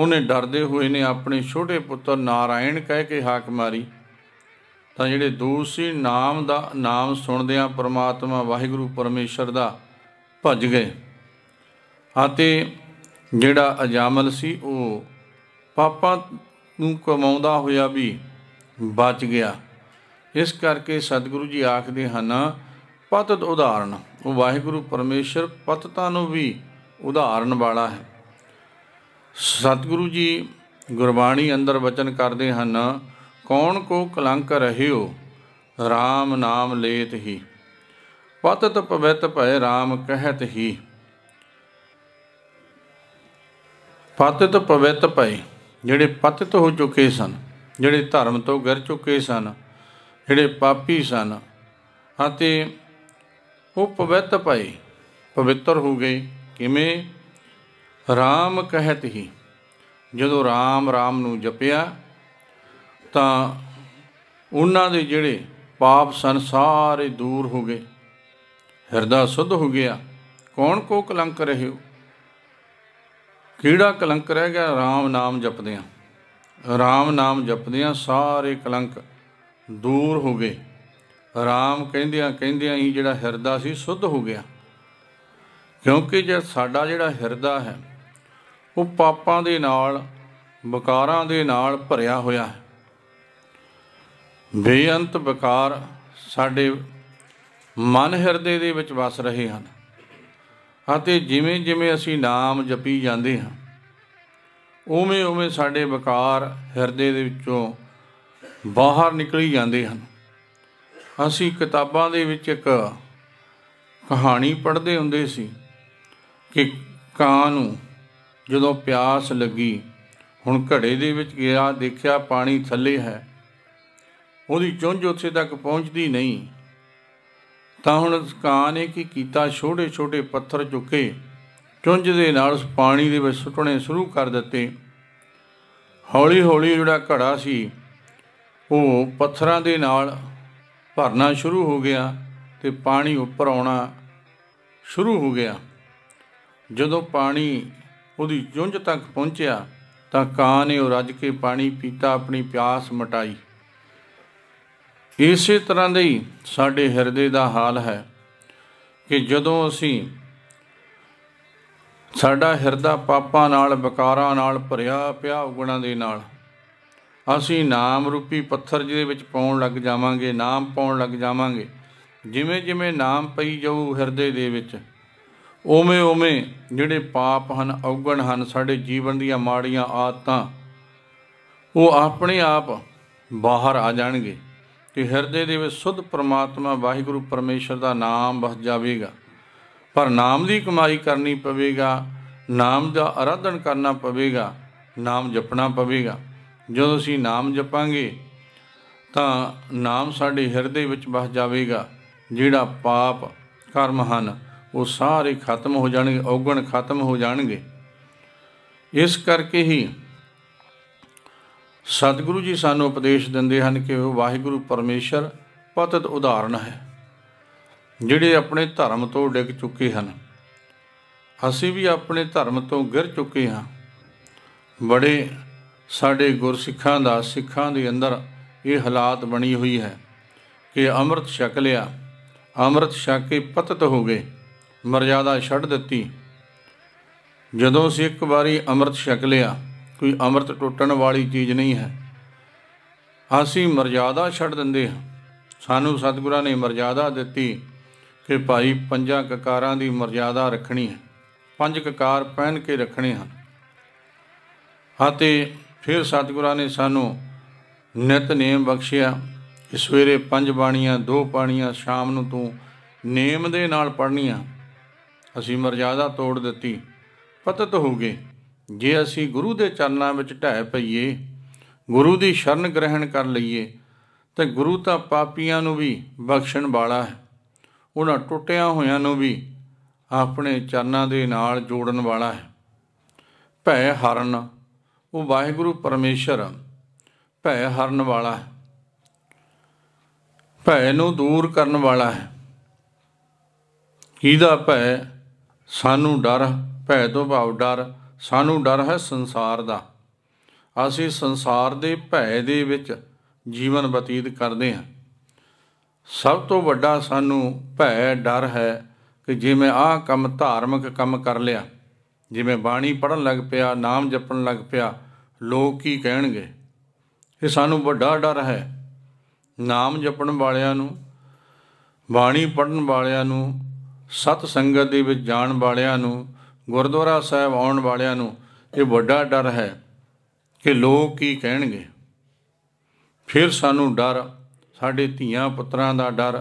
ਉਹਨੇ ਡਰਦੇ ਹੋਏ ਨੇ ਆਪਣੇ ਛੋਟੇ ਪੁੱਤਰ ਨਾਰਾਇਣ ਕਹਿ ਕੇ ਹਾਕ ਮਾਰੀ ਤਾਂ ਜਿਹੜੇ ਦੂਤ ਸੀ ਨਾਮ ਦਾ ਨਾਮ ਸੁਣਦਿਆਂ ਪ੍ਰਮਾਤਮਾ ਵਾਹਿਗੁਰੂ ਪਰਮੇਸ਼ਰ ਦਾ ਭੱਜ ਗਏ ਅਤੇ ਜਿਹੜਾ ਅਜਾਮਲ ਸੀ ਉਹ ਪਾਪਾਂ ਨੂੰ ਕਮਾਉਂਦਾ ਹੋਇਆ ਵੀ ਬਚ ਗਿਆ ਇਸ ਕਰਕੇ ਸਤਿਗੁਰੂ ਜੀ ਆਖਦੇ ਹਨ ਪਤਤ ਉਦਾਹਰਣ ਉਹ ਵਾਹਿਗੁਰੂ ਪਰਮੇਸ਼ਰ ਪਤਤਾ ਨੂੰ ਵੀ ਉਦਾਹਰਣ ਵਾਲਾ ਹੈ ਸਤਿਗੁਰੂ ਜੀ ਗੁਰਬਾਣੀ ਅੰਦਰ ਵਚਨ ਕਰਦੇ ਹਨ ਕੌਣ ਕੋ ਕਲੰਕ ਰਹਿਓ RAM ਨਾਮ ਲੇਤ ਹੀ ਪਤਤ ਪਵਿਤ ਭਏ RAM ਕਹਿਤ ਹੀ ਪਤਤ ਪਵਿਤ ਭਏ ਜਿਹੜੇ ਪਤਤ ਹੋ ਚੁੱਕੇ ਸਨ ਜਿਹੜੇ ਧਰਮ ਤੋਂ ਗਿਰ ਚੁੱਕੇ ਸਨ ਜਿਹੜੇ ਪਾਪੀ ਸਨ ਅਤੇ ਉਹ ਪਵਿੱਤ ਪਏ ਪਵਿੱਤਰ ਹੋ ਗਏ ਕਿਵੇਂ RAM ਕਹਿਤ ਹੀ ਜਦੋਂ RAM RAM ਨੂੰ ਜਪਿਆ ਤਾਂ ਉਹਨਾਂ ਦੇ ਜਿਹੜੇ ਪਾਪ ਸਨ ਸਾਰੇ ਦੂਰ ਹੋ ਗਏ ਹਿਰਦਾ ਸੁਧ ਹੋ ਗਿਆ ਕੌਣ ਕੋ ਕਲੰਕ ਰਹੇ ਹੋ ਕਿਹੜਾ ਕਲੰਕ ਰਹਿ ਗਿਆ RAM ਨਾਮ ਜਪਦਿਆਂ ਰਾਮ ਨਾਮ ਜਪਦਿਆਂ ਸਾਰੇ ਕਲੰਕ ਦੂਰ ਹੋ ਗਏ ਰਾਮ ਕਹਿੰਦਿਆਂ ਕਹਿੰਦਿਆਂ ਹੀ ਜਿਹੜਾ ਹਿਰਦਾ ਸੀ ਸੁੱਧ ਹੋ ਗਿਆ ਕਿਉਂਕਿ ਜੇ ਸਾਡਾ ਜਿਹੜਾ ਹਿਰਦਾ ਹੈ ਉਹ ਪਾਪਾਂ ਦੇ ਨਾਲ ਵਿਕਾਰਾਂ ਦੇ ਨਾਲ ਭਰਿਆ ਹੋਇਆ ਹੈ ਬੇਅੰਤ ਵਿਕਾਰ ਸਾਡੇ ਮਨ ਹਿਰਦੇ ਦੇ ਵਿੱਚ ਵਸ ਰਹੇ ਹਨ ਅਤੇ ਜਿਵੇਂ ਜਿਵੇਂ ਅਸੀਂ ਨਾਮ ਜਪੀ ਜਾਂਦੇ ਹਾਂ ਉਵੇਂ ਉਵੇਂ ਸਾਡੇ ਵਿਕਾਰ ਹਿਰਦੇ ਦੇ ਵਿੱਚੋਂ ਬਾਹਰ ਨਿਕਲੀ ਜਾਂਦੇ ਹਨ ਅਸੀਂ ਕਿਤਾਬਾਂ ਦੇ ਵਿੱਚ ਇੱਕ ਕਹਾਣੀ ਪੜ੍ਹਦੇ ਹੁੰਦੇ ਸੀ ਕਿ ਕਾਂ ਨੂੰ ਜਦੋਂ ਪਿਆਸ ਲੱਗੀ ਹੁਣ ਘੜੇ ਦੇ ਵਿੱਚ ਗਿਆ ਦੇਖਿਆ ਪਾਣੀ ਥੱਲੇ ਹੈ ਉਹਦੀ ਚੁੰਝ ਉੱਥੇ ਤੱਕ ਪਹੁੰਚਦੀ ਨਹੀਂ ਤਾਂ ਹੁਣ ਕਾਂ ਨੇ ਕੀ ਕੀਤਾ ਛੋਟੇ ਛੋਟੇ ਪੱਥਰ ਚੁੱਕੇ ਚੁੰਝ ਦੇ ਨਾਲ ਪਾਣੀ ਦੇ ਵਿੱਚ ਸੁੱਟਣੇ ਸ਼ੁਰੂ ਕਰ ਦਿੱਤੇ ਹੌਲੀ ਹੌਲੀ ਜਿਹੜਾ ਘੜਾ ਸੀ ਉਹ ਪੱਥਰਾਂ ਦੇ ਨਾਲ ਭਰਨਾ ਸ਼ੁਰੂ ਹੋ ਗਿਆ ਤੇ ਪਾਣੀ ਉੱਪਰ ਆਉਣਾ ਸ਼ੁਰੂ ਹੋ ਗਿਆ ਜਦੋਂ ਪਾਣੀ ਉਹਦੀ ਜੁੰਝ ਤੱਕ ਪਹੁੰਚਿਆ ਤਾਂ ਕਾਂ ਨੇ ਉਹ ਰੱਜ ਕੇ ਪਾਣੀ ਪੀਤਾ ਆਪਣੀ ਪਿਆਸ ਮਟਾਈ ਇਸੇ ਤਰ੍ਹਾਂ ਦੇ ਹੀ ਸਾਡੇ ਹਿਰਦੇ ਦਾ ਹਾਲ ਹੈ ਕਿ ਜਦੋਂ ਅਸੀਂ ਸਾਡਾ ਹਿਰਦਾ ਪਾਪਾਂ ਨਾਲ ਵਿਕਾਰਾਂ ਨਾਲ ਭਰਿਆ ਪਿਆ ਉਗਣਾ ਦੇ ਨਾਲ ਅਸੀਂ ਨਾਮ ਰੂਪੀ ਪੱਥਰ ਜਿਹਦੇ ਵਿੱਚ ਪਾਉਣ ਲੱਗ ਜਾਵਾਂਗੇ ਨਾਮ ਪਾਉਣ ਲੱਗ ਜਾਵਾਂਗੇ ਜਿਵੇਂ ਜਿਵੇਂ ਨਾਮ ਪਈ ਜਾਊ ਹਿਰਦੇ ਦੇ ਵਿੱਚ ਉਵੇਂ ਉਵੇਂ ਜਿਹੜੇ ਪਾਪ ਹਨ ਔਗਣ ਹਨ ਸਾਡੇ ਜੀਵਨ ਦੀਆਂ ਮਾੜੀਆਂ ਆਦਤਾਂ ਉਹ ਆਪਣੇ ਆਪ ਬਾਹਰ ਆ ਜਾਣਗੇ ਤੇ ਹਿਰਦੇ ਦੇ ਵਿੱਚ ਸੁਧ ਪ੍ਰਮਾਤਮਾ ਵਾਹਿਗੁਰੂ ਪਰਮੇਸ਼ਰ ਦਾ ਨਾਮ ਵਸ ਜਾਵੇਗਾ ਪਰ ਨਾਮ ਦੀ ਕਮਾਈ ਕਰਨੀ ਪਵੇਗਾ ਨਾਮ ਦਾ ਅਰਾਧਨ ਕਰਨਾ ਪਵੇਗਾ ਨਾਮ ਜਪਣਾ ਪਵੇਗਾ ਜਦੋਂ ਅਸੀਂ ਨਾਮ ਜਪਾਂਗੇ ਤਾਂ ਨਾਮ ਸਾਡੇ ਹਿਰਦੇ ਵਿੱਚ ਵਸ ਜਾਵੇਗਾ ਜਿਹੜਾ ਪਾਪ ਕਰਮ ਹਨ ਉਹ ਸਾਰੇ ਖਤਮ ਹੋ ਜਾਣਗੇ ਔਗਣ ਖਤਮ ਹੋ ਜਾਣਗੇ ਇਸ ਕਰਕੇ ਹੀ ਸਤਿਗੁਰੂ ਜੀ ਸਾਨੂੰ ਉਪਦੇਸ਼ ਦਿੰਦੇ ਹਨ ਕਿ ਉਹ ਵਾਹਿਗੁਰੂ ਪਰਮੇਸ਼ਰ ਪਤਿਤ ਉਦਾਹਰਣ ਹੈ ਜਿਹੜੇ ਆਪਣੇ ਧਰਮ ਤੋਂ ਡਿੱਗ ਚੁੱਕੇ ਹਨ ਅਸੀਂ ਵੀ ਆਪਣੇ ਧਰਮ ਤੋਂ ਗਿਰ ਚੁੱਕੇ ਹਾਂ ਬੜੇ ਸਾਡੇ ਗੁਰਸਿੱਖਾਂ ਦਾ ਸਿੱਖਾਂ ਦੇ ਅੰਦਰ ਇਹ ਹਾਲਾਤ ਬਣੀ ਹੋਈ ਹੈ ਕਿ ਅੰਮ੍ਰਿਤ ਛਕ ਲਿਆ ਅੰਮ੍ਰਿਤ ਛਕ ਕੇ ਪਤਤ ਹੋ ਗਏ ਮਰਜ਼ਾਦਾ ਛੱਡ ਦਿੱਤੀ ਜਦੋਂ ਅਸੀਂ ਇੱਕ ਵਾਰੀ ਅੰਮ੍ਰਿਤ ਛਕ ਲਿਆ ਕੋਈ ਅੰਮ੍ਰਿਤ ਟੁੱਟਣ ਵਾਲੀ ਚੀਜ਼ ਨਹੀਂ ਹੈ ਅਸੀਂ ਮਰਜ਼ਾਦਾ ਛੱਡ ਦਿੰਦੇ ਹਾਂ ਸਾਨੂੰ ਸਤਿਗੁਰਾਂ ਨੇ ਮਰਜ਼ਾਦਾ ਦਿੱਤੀ ਕਿ ਭਾਈ ਪੰਜਾਂ ਕਕਾਰਾਂ ਦੀ ਮਰਜ਼ਾਦਾ ਰੱਖਣੀ ਹੈ ਪੰਜ ਕਕਾਰ ਪਹਿਨ ਕੇ ਰੱਖਣੇ ਹਨ ਹਾਤੇ ਫਿਰ ਸਤਿਗੁਰਾਂ ਨੇ ਸਾਨੂੰ ਨਿਤ ਨੇਮ ਬਖਸ਼ਿਆ ਸਵੇਰੇ ਪੰਜ ਬਾਣੀਆਂ ਦੋ ਪਾਣੀਆਂ ਸ਼ਾਮ ਨੂੰ ਤੂੰ ਨੇਮ ਦੇ ਨਾਲ ਪੜਨੀਆਂ ਅਸੀਂ ਮਰਜ਼ਾਦਾ ਤੋੜ ਦਿੱਤੀ ਪਤਤ ਹੋ ਗਏ ਜੇ ਅਸੀਂ ਗੁਰੂ ਦੇ ਚਰਨਾਂ ਵਿੱਚ ਢਹਿ ਪਈਏ ਗੁਰੂ ਦੀ ਸ਼ਰਨ ਗ੍ਰਹਿਣ ਕਰ ਲਈਏ ਤੇ ਗੁਰੂ ਤਾਂ ਪਾਪੀਆਂ ਨੂੰ ਵੀ ਬਖਸ਼ਣ ਵਾਲਾ ਹੈ ਉਹਨਾਂ ਟੁੱਟਿਆਂ ਹੋਇਆਂ ਨੂੰ ਵੀ ਆਪਣੇ ਚਰਨਾਂ ਦੇ ਨਾਲ ਜੋੜਨ ਵਾਲਾ ਹੈ ਭੈ ਹਰਨ ਉਹ ਵਾਹਿਗੁਰੂ ਪਰਮੇਸ਼ਰ ਭੈ ਹਰਨ ਵਾਲਾ ਹੈ ਭੈ ਨੂੰ ਦੂਰ ਕਰਨ ਵਾਲਾ ਹੈ ਕੀਦਾ ਭੈ ਸਾਨੂੰ ਡਰ ਭੈ ਤੋਂ ਭਾਵ ਡਰ ਸਾਨੂੰ ਡਰ ਹੈ ਸੰਸਾਰ ਦਾ ਅਸੀਂ ਸੰਸਾਰ ਦੇ ਭੈ ਦੇ ਵਿੱਚ ਜੀਵਨ ਬਤੀਤ ਕਰਦੇ ਹਾਂ ਸਭ ਤੋਂ ਵੱਡਾ ਸਾਨੂੰ ਭੈ ਡਰ ਹੈ ਕਿ ਜੇ ਮੈਂ ਆਹ ਕੰਮ ਧਾਰਮਿਕ ਕੰਮ ਕਰ ਲਿਆ ਜਿਵੇਂ ਬਾਣੀ ਪੜਨ ਲੱਗ ਪਿਆ ਨਾਮ ਜਪਣ ਲੱਗ ਪਿਆ ਲੋਕ ਕੀ ਕਹਿਣਗੇ ਇਹ ਸਾਨੂੰ ਵੱਡਾ ਡਰ ਹੈ ਨਾਮ ਜਪਣ ਵਾਲਿਆਂ ਨੂੰ ਬਾਣੀ ਪੜਨ ਵਾਲਿਆਂ ਨੂੰ ਸਤ ਸੰਗਤ ਦੇ ਵਿੱਚ ਜਾਣ ਵਾਲਿਆਂ ਨੂੰ ਗੁਰਦੁਆਰਾ ਸਾਹਿਬ ਆਉਣ ਵਾਲਿਆਂ ਨੂੰ ਇਹ ਵੱਡਾ ਡਰ ਹੈ ਕਿ ਲੋਕ ਕੀ ਕਹਿਣਗੇ ਫਿਰ ਸਾਨੂੰ ਡਰ ਸਾਡੇ ਧੀਆਂ ਪੁੱਤਰਾਂ ਦਾ ਡਰ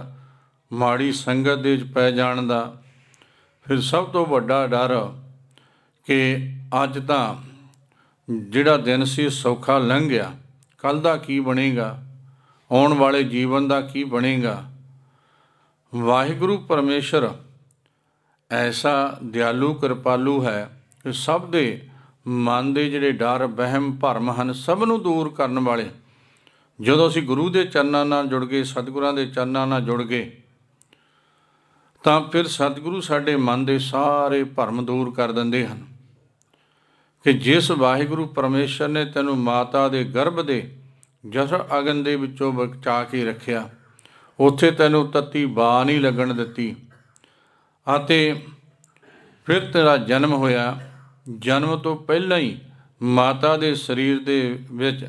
ਮਾੜੀ ਸੰਗਤ ਦੇ ਵਿੱਚ ਪੈ ਜਾਣ ਦਾ ਫਿਰ ਸਭ ਤੋਂ ਵੱਡਾ ਡਰ ਕਿ ਅੱਜ ਤਾਂ ਜਿਹੜਾ ਦਿਨ ਸੀ ਸੌਖਾ ਲੰਘ ਗਿਆ ਕੱਲ ਦਾ ਕੀ ਬਣੇਗਾ ਆਉਣ ਵਾਲੇ ਜੀਵਨ ਦਾ ਕੀ ਬਣੇਗਾ ਵਾਹਿਗੁਰੂ ਪਰਮੇਸ਼ਰ ਐਸਾ ਦਿਆਲੂ ਕਿਰਪਾਲੂ ਹੈ ਕਿ ਸਭ ਦੇ ਮਨ ਦੇ ਜਿਹੜੇ ਡਰ ਵਹਿਮ ਭਰਮ ਹਨ ਸਭ ਨੂੰ ਦੂਰ ਕਰਨ ਵਾਲੇ ਜਦੋਂ ਅਸੀਂ ਗੁਰੂ ਦੇ ਚਰਨਾਂ ਨਾਲ ਜੁੜ ਗਏ ਸਤਿਗੁਰਾਂ ਦੇ ਚਰਨਾਂ ਨਾਲ ਜੁੜ ਗਏ ਤਾਂ ਫਿਰ ਸਤਿਗੁਰੂ ਸਾਡੇ ਮਨ ਦੇ ਸਾਰੇ ਭਰਮ ਦੂਰ ਕਰ ਦਿੰਦੇ ਹਨ ਕਿ ਜਿਸ ਵਾਹਿਗੁਰੂ ਪਰਮੇਸ਼ਰ ਨੇ ਤੈਨੂੰ ਮਾਤਾ ਦੇ ਗਰਭ ਦੇ ਜਸ ਅਗਨ ਦੇ ਵਿੱਚੋਂ ਬਚਾ ਕੇ ਰੱਖਿਆ ਉੱਥੇ ਤੈਨੂੰ ਤਤੀ ਬਾ ਨਹੀਂ ਲੱਗਣ ਦਿੱਤੀ ਅਤੇ ਫਿਰ ਤੇਰਾ ਜਨਮ ਹੋਇਆ ਜਨਮ ਤੋਂ ਪਹਿਲਾਂ ਹੀ ਮਾਤਾ ਦੇ ਸਰੀਰ ਦੇ ਵਿੱਚ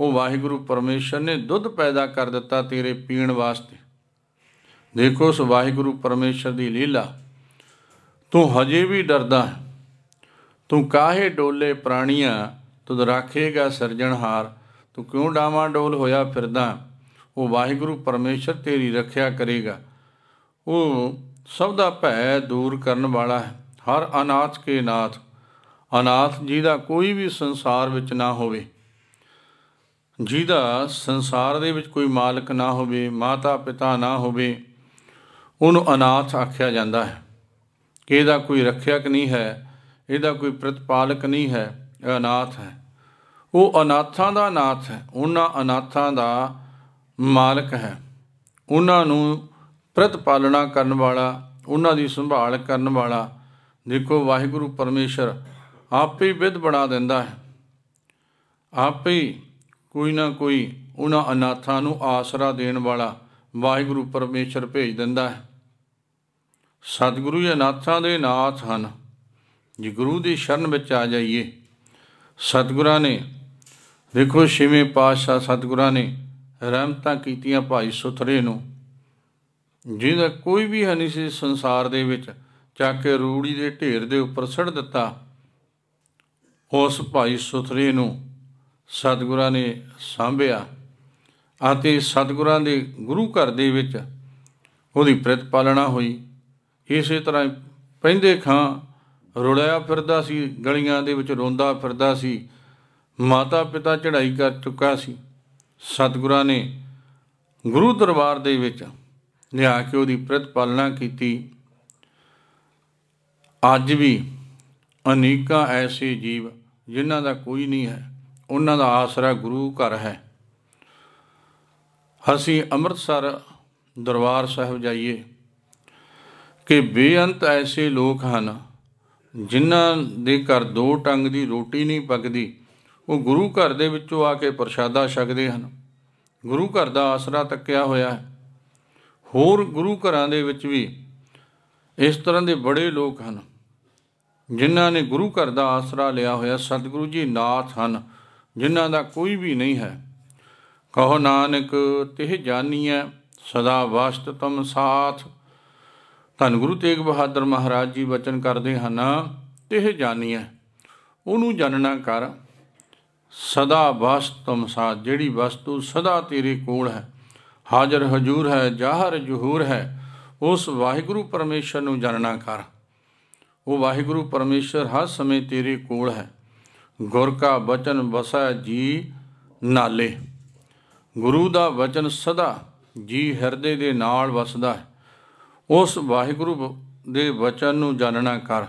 ਉਹ ਵਾਹਿਗੁਰੂ ਪਰਮੇਸ਼ਰ ਨੇ ਦੁੱਧ ਪੈਦਾ ਕਰ ਦਿੱਤਾ ਤੇਰੇ ਪੀਣ ਵਾਸਤੇ ਦੇਖੋ ਉਸ ਵਾਹਿਗੁਰੂ ਪਰਮੇਸ਼ਰ ਦੀ ਲੀਲਾ ਤੂੰ ਹਜੇ ਵੀ ਡਰਦਾ ਹੈ ਤੂੰ ਕਾਹੇ ਡੋਲੇ ਪ੍ਰਾਣੀਆਂ ਤੁਦ ਰੱਖੇਗਾ ਸਰਜਣਹਾਰ ਤੂੰ ਕਿਉਂ ਡਾਵਾ ਡੋਲ ਹੋਇਆ ਫਿਰਦਾ ਉਹ ਵਾਹਿਗੁਰੂ ਪਰਮੇਸ਼ਰ ਤੇਰੀ ਰੱਖਿਆ ਕਰੇਗਾ ਉਹ ਸਭ ਦਾ ਭੈ ਦੂਰ ਕਰਨ ਵਾਲਾ ਹੈ ਹਰ ਅਨਾਥ ਕੇ ਨਾਥ ਅਨਾਥ ਜੀ ਦਾ ਕੋਈ ਵੀ ਸੰਸਾਰ ਵਿੱਚ ਨਾ ਹੋਵੇ ਜਿਹਦਾ ਸੰਸਾਰ ਦੇ ਵਿੱਚ ਕੋਈ ਮਾਲਕ ਨਾ ਹੋਵੇ ਮਾਤਾ ਪਿਤਾ ਨਾ ਹੋਵੇ ਉਹਨੂੰ ਅਨਾਥ ਆਖਿਆ ਜਾਂਦਾ ਹੈ ਕਿ ਇਹਦਾ ਕੋਈ ਰੱਖਿਆਕ ਨਹੀਂ ਹੈ ਇਹਦਾ ਕੋਈ ਪ੍ਰਤਪਾਲਕ ਨਹੀਂ ਹੈ ਇਹ ਅਨਾਥ ਹੈ ਉਹ ਅਨਾਥਾਂ ਦਾ ਨਾਥ ਹੈ ਉਹਨਾਂ ਅਨਾਥਾਂ ਦਾ ਮਾਲਕ ਹੈ ਉਹਨਾਂ ਨੂੰ ਪ੍ਰਤਪਾਲਣਾ ਕਰਨ ਵਾਲਾ ਉਹਨਾਂ ਦੀ ਸੰਭਾਲ ਕਰਨ ਵਾਲਾ ਦੇਖੋ ਵਾਹਿਗੁਰੂ ਪਰਮੇਸ਼ਰ ਆਪੇ ਵਿਧ ਬਣਾ ਦਿੰਦਾ ਹੈ ਆਪੇ ਕੋਈ ਨਾ ਕੋਈ ਉਹਨਾਂ ਅਨਾਥਾਂ ਨੂੰ ਆਸਰਾ ਦੇਣ ਵਾਲਾ ਵਾਹਿਗੁਰੂ ਪਰਮੇਸ਼ਰ ਭੇਜ ਦਿੰਦਾ ਹੈ ਸਤਿਗੁਰੂ ਹੀ ਅਨਾਥਾਂ ਦੇ ਨਾਥ ਹਨ ਜੇ ਗੁਰੂ ਦੀ ਸ਼ਰਨ ਵਿੱਚ ਆ ਜਾਈਏ ਸਤਿਗੁਰਾਂ ਨੇ ਦੇਖੋ ਛੇਵੇਂ ਪਾਤਸ਼ਾਹ ਸਤਿਗੁਰਾਂ ਨੇ ਰਹਿਮਤਾਂ ਕੀਤੀਆਂ ਭਾਈ ਸੁਥਰੇ ਨੂੰ ਜਿਹਦਾ ਕੋਈ ਵੀ ਹਨੀ ਸੀ ਸੰਸਾਰ ਦੇ ਵਿੱਚ ਚੱਕ ਕੇ ਰੂੜੀ ਦੇ ਢੇਰ ਦੇ ਉੱਪਰ ਸੜ ਦਿੱਤਾ ਉਸ ਭਾਈ ਸੁਥਰੇ ਨੂੰ ਸਤਿਗੁਰਾਂ ਨੇ ਸਾਂਭਿਆ ਅਤੇ ਸਤਿਗੁਰਾਂ ਦੇ ਗੁਰੂ ਘਰ ਦੇ ਵਿੱਚ ਉਹਦੀ ਪ੍ਰਤ ਪਾਲਣਾ ਹੋਈ ਇਸੇ ਤਰ੍ਹਾਂ ਪੈਂਦੇ ਖਾਂ ਰੁਲਿਆ ਫਿਰਦਾ ਸੀ ਗਲੀਆਂ ਦੇ ਵਿੱਚ ਰੋਂਦਾ ਫਿਰਦਾ ਸੀ ਮਾਤਾ ਪਿਤਾ ਚੜ੍ਹਾਈ ਕਰ ਚੁੱਕਾ ਸੀ ਸਤਿਗੁਰਾਂ ਨੇ ਗੁਰੂ ਦਰਬਾਰ ਦੇ ਵਿੱਚ ਲਿਆ ਕੇ ਉਹਦੀ ਪ੍ਰਤ ਪਾਲਣਾ ਕੀਤੀ ਅੱਜ ਵੀ ਅਨੇਕਾਂ ਐਸੇ ਜੀਵ ਜਿਨ੍ਹਾਂ ਦਾ ਕੋਈ ਨਹੀਂ ਹੈ ਉਹਨਾਂ ਦਾ ਆਸਰਾ ਗੁਰੂ ਘਰ ਹੈ ਅਸੀਂ ਅੰਮ੍ਰਿਤਸਰ ਦਰਬਾਰ ਸਾਹਿਬ ਜਾਈਏ ਕਿ ਬੇਅੰਤ ਐਸੇ ਲੋਕ ਹਨ ਜਿਨ੍ਹਾਂ ਦੇ ਘਰ ਦੋ ਟੰਗ ਦੀ ਰੋਟੀ ਨਹੀਂ ਪੱਕਦੀ ਉਹ ਗੁਰੂ ਘਰ ਦੇ ਵਿੱਚੋਂ ਆ ਕੇ ਪ੍ਰਸ਼ਾਦਾ ਛਕਦੇ ਹਨ ਗੁਰੂ ਘਰ ਦਾ ਆਸਰਾ ਤੱਕਿਆ ਹੋਇਆ ਹੈ ਹੋਰ ਗੁਰੂ ਘਰਾਂ ਦੇ ਵਿੱਚ ਵੀ ਇਸ ਤਰ੍ਹਾਂ ਦੇ ਬੜੇ ਲੋਕ ਹਨ ਜਿਨ੍ਹਾਂ ਨੇ ਗੁਰੂ ਘਰ ਦਾ ਆਸਰਾ ਲਿਆ ਹੋਇਆ ਸਤਿਗੁਰੂ ਜੀ ਨਾਥ ਹਨ ਜਿਨ੍ਹਾਂ ਦਾ ਕੋਈ ਵੀ ਨਹੀਂ ਹੈ ਕਹੋ ਨਾਨਕ ਤਿਹ ਜਾਨੀਐ ਸਦਾ ਵਸਤ ਤਮ ਸਾਥ ਧੰਨ ਗੁਰੂ ਤੇਗ ਬਹਾਦਰ ਮਹਾਰਾਜ ਜੀ ਬਚਨ ਕਰਦੇ ਹਨ ਤਿਹ ਜਾਨੀਐ ਉਹਨੂੰ ਜਾਣਨਾ ਕਰ ਸਦਾ ਵਸਤ ਤਮ ਸਾਥ ਜਿਹੜੀ ਵਸਤੂ ਸਦਾ ਤੇਰੇ ਕੋਲ ਹੈ ਹਾਜ਼ਰ ਹਜ਼ੂਰ ਹੈ ਜਾਹਰ ਜਹੂਰ ਹੈ ਉਸ ਵਾਹਿਗੁਰੂ ਪਰਮੇਸ਼ਰ ਨੂੰ ਜਾਣਨਾ ਕਰ ਉਹ ਵਾਹਿਗੁਰੂ ਪਰਮੇਸ਼ਰ ਹਰ ਸਮੇਂ ਤੇਰੇ ਕੋਲ ਹੈ ਗੁਰ ਕਾ ਬਚਨ ਵਸੈ ਜੀ ਨਾਲੇ ਗੁਰੂ ਦਾ ਬਚਨ ਸਦਾ ਜੀ ਹਿਰਦੇ ਦੇ ਨਾਲ ਵਸਦਾ ਹੈ ਉਸ ਵਾਹਿਗੁਰੂ ਦੇ ਬਚਨ ਨੂੰ ਜਾਣਨਾ ਕਰ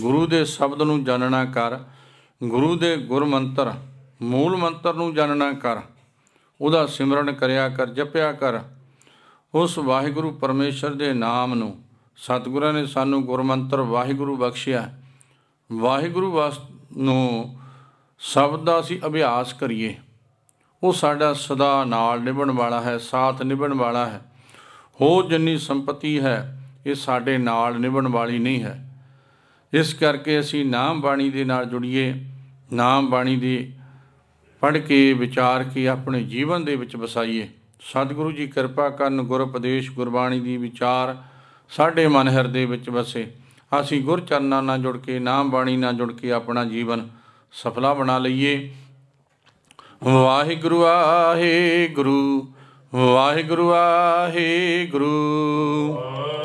ਗੁਰੂ ਦੇ ਸ਼ਬਦ ਨੂੰ ਜਾਣਨਾ ਕਰ ਗੁਰੂ ਦੇ ਗੁਰ ਮੰਤਰ ਮੂਲ ਮੰਤਰ ਨੂੰ ਜਾਣਨਾ ਕਰ ਉਹਦਾ ਸਿਮਰਨ ਕਰਿਆ ਕਰ ਜਪਿਆ ਕਰ ਉਸ ਵਾਹਿਗੁਰੂ ਪਰਮੇਸ਼ਰ ਦੇ ਨਾਮ ਨੂੰ ਸਤਿਗੁਰਾਂ ਨੇ ਸਾਨੂੰ ਗੁਰਮੰਤਰ ਵਾਹਿਗੁਰੂ ਬਖਸ਼ਿਆ ਵਾਹਿਗੁਰੂ ਵਾਸ ਨੂੰ ਸ਼ਬਦ ਦਾ ਅਸੀਂ ਅਭਿਆਸ ਕਰੀਏ ਉਹ ਸਾਡਾ ਸਦਾ ਨਾਲ ਨਿਭਣ ਵਾਲਾ ਹੈ ਸਾਥ ਨਿਭਣ ਵਾਲਾ ਹੈ ਹੋ ਜਿੰਨੀ ਸੰਪਤੀ ਹੈ ਇਹ ਸਾਡੇ ਨਾਲ ਨਿਭਣ ਵਾਲੀ ਨਹੀਂ ਹੈ ਇਸ ਕਰਕੇ ਅਸੀਂ ਨਾਮ ਬਾਣੀ ਦੇ ਨਾਲ ਜੁੜੀਏ ਨਾਮ ਬਾਣੀ ਦੀ ਪੜ ਕੇ ਵਿਚਾਰ ਕੇ ਆਪਣੇ ਜੀਵਨ ਦੇ ਵਿੱਚ ਵਸਾਈਏ ਸਤਿਗੁਰੂ ਜੀ ਕਿਰਪਾ ਕਰਨ ਗੁਰ ਉਪਦੇਸ਼ ਗੁਰਬਾਣੀ ਦੀ ਵਿਚਾਰ ਸਾਡੇ ਮਨ ਹਿਰਦੇ ਵਿੱਚ ਵਸੇ ਅਸੀਂ ਗੁਰ ਚਰਨਾਂ ਨਾਲ ਜੁੜ ਕੇ ਨਾਮ ਬਾਣੀ ਨਾਲ ਜੁੜ ਕੇ ਆਪਣਾ ਜੀਵਨ ਸਫਲਾ ਬਣਾ ਲਈਏ ਵਾਹਿਗੁਰੂ ਆਹੇ ਗੁਰੂ ਵਾਹਿਗੁਰੂ ਆਹੇ ਗੁਰੂ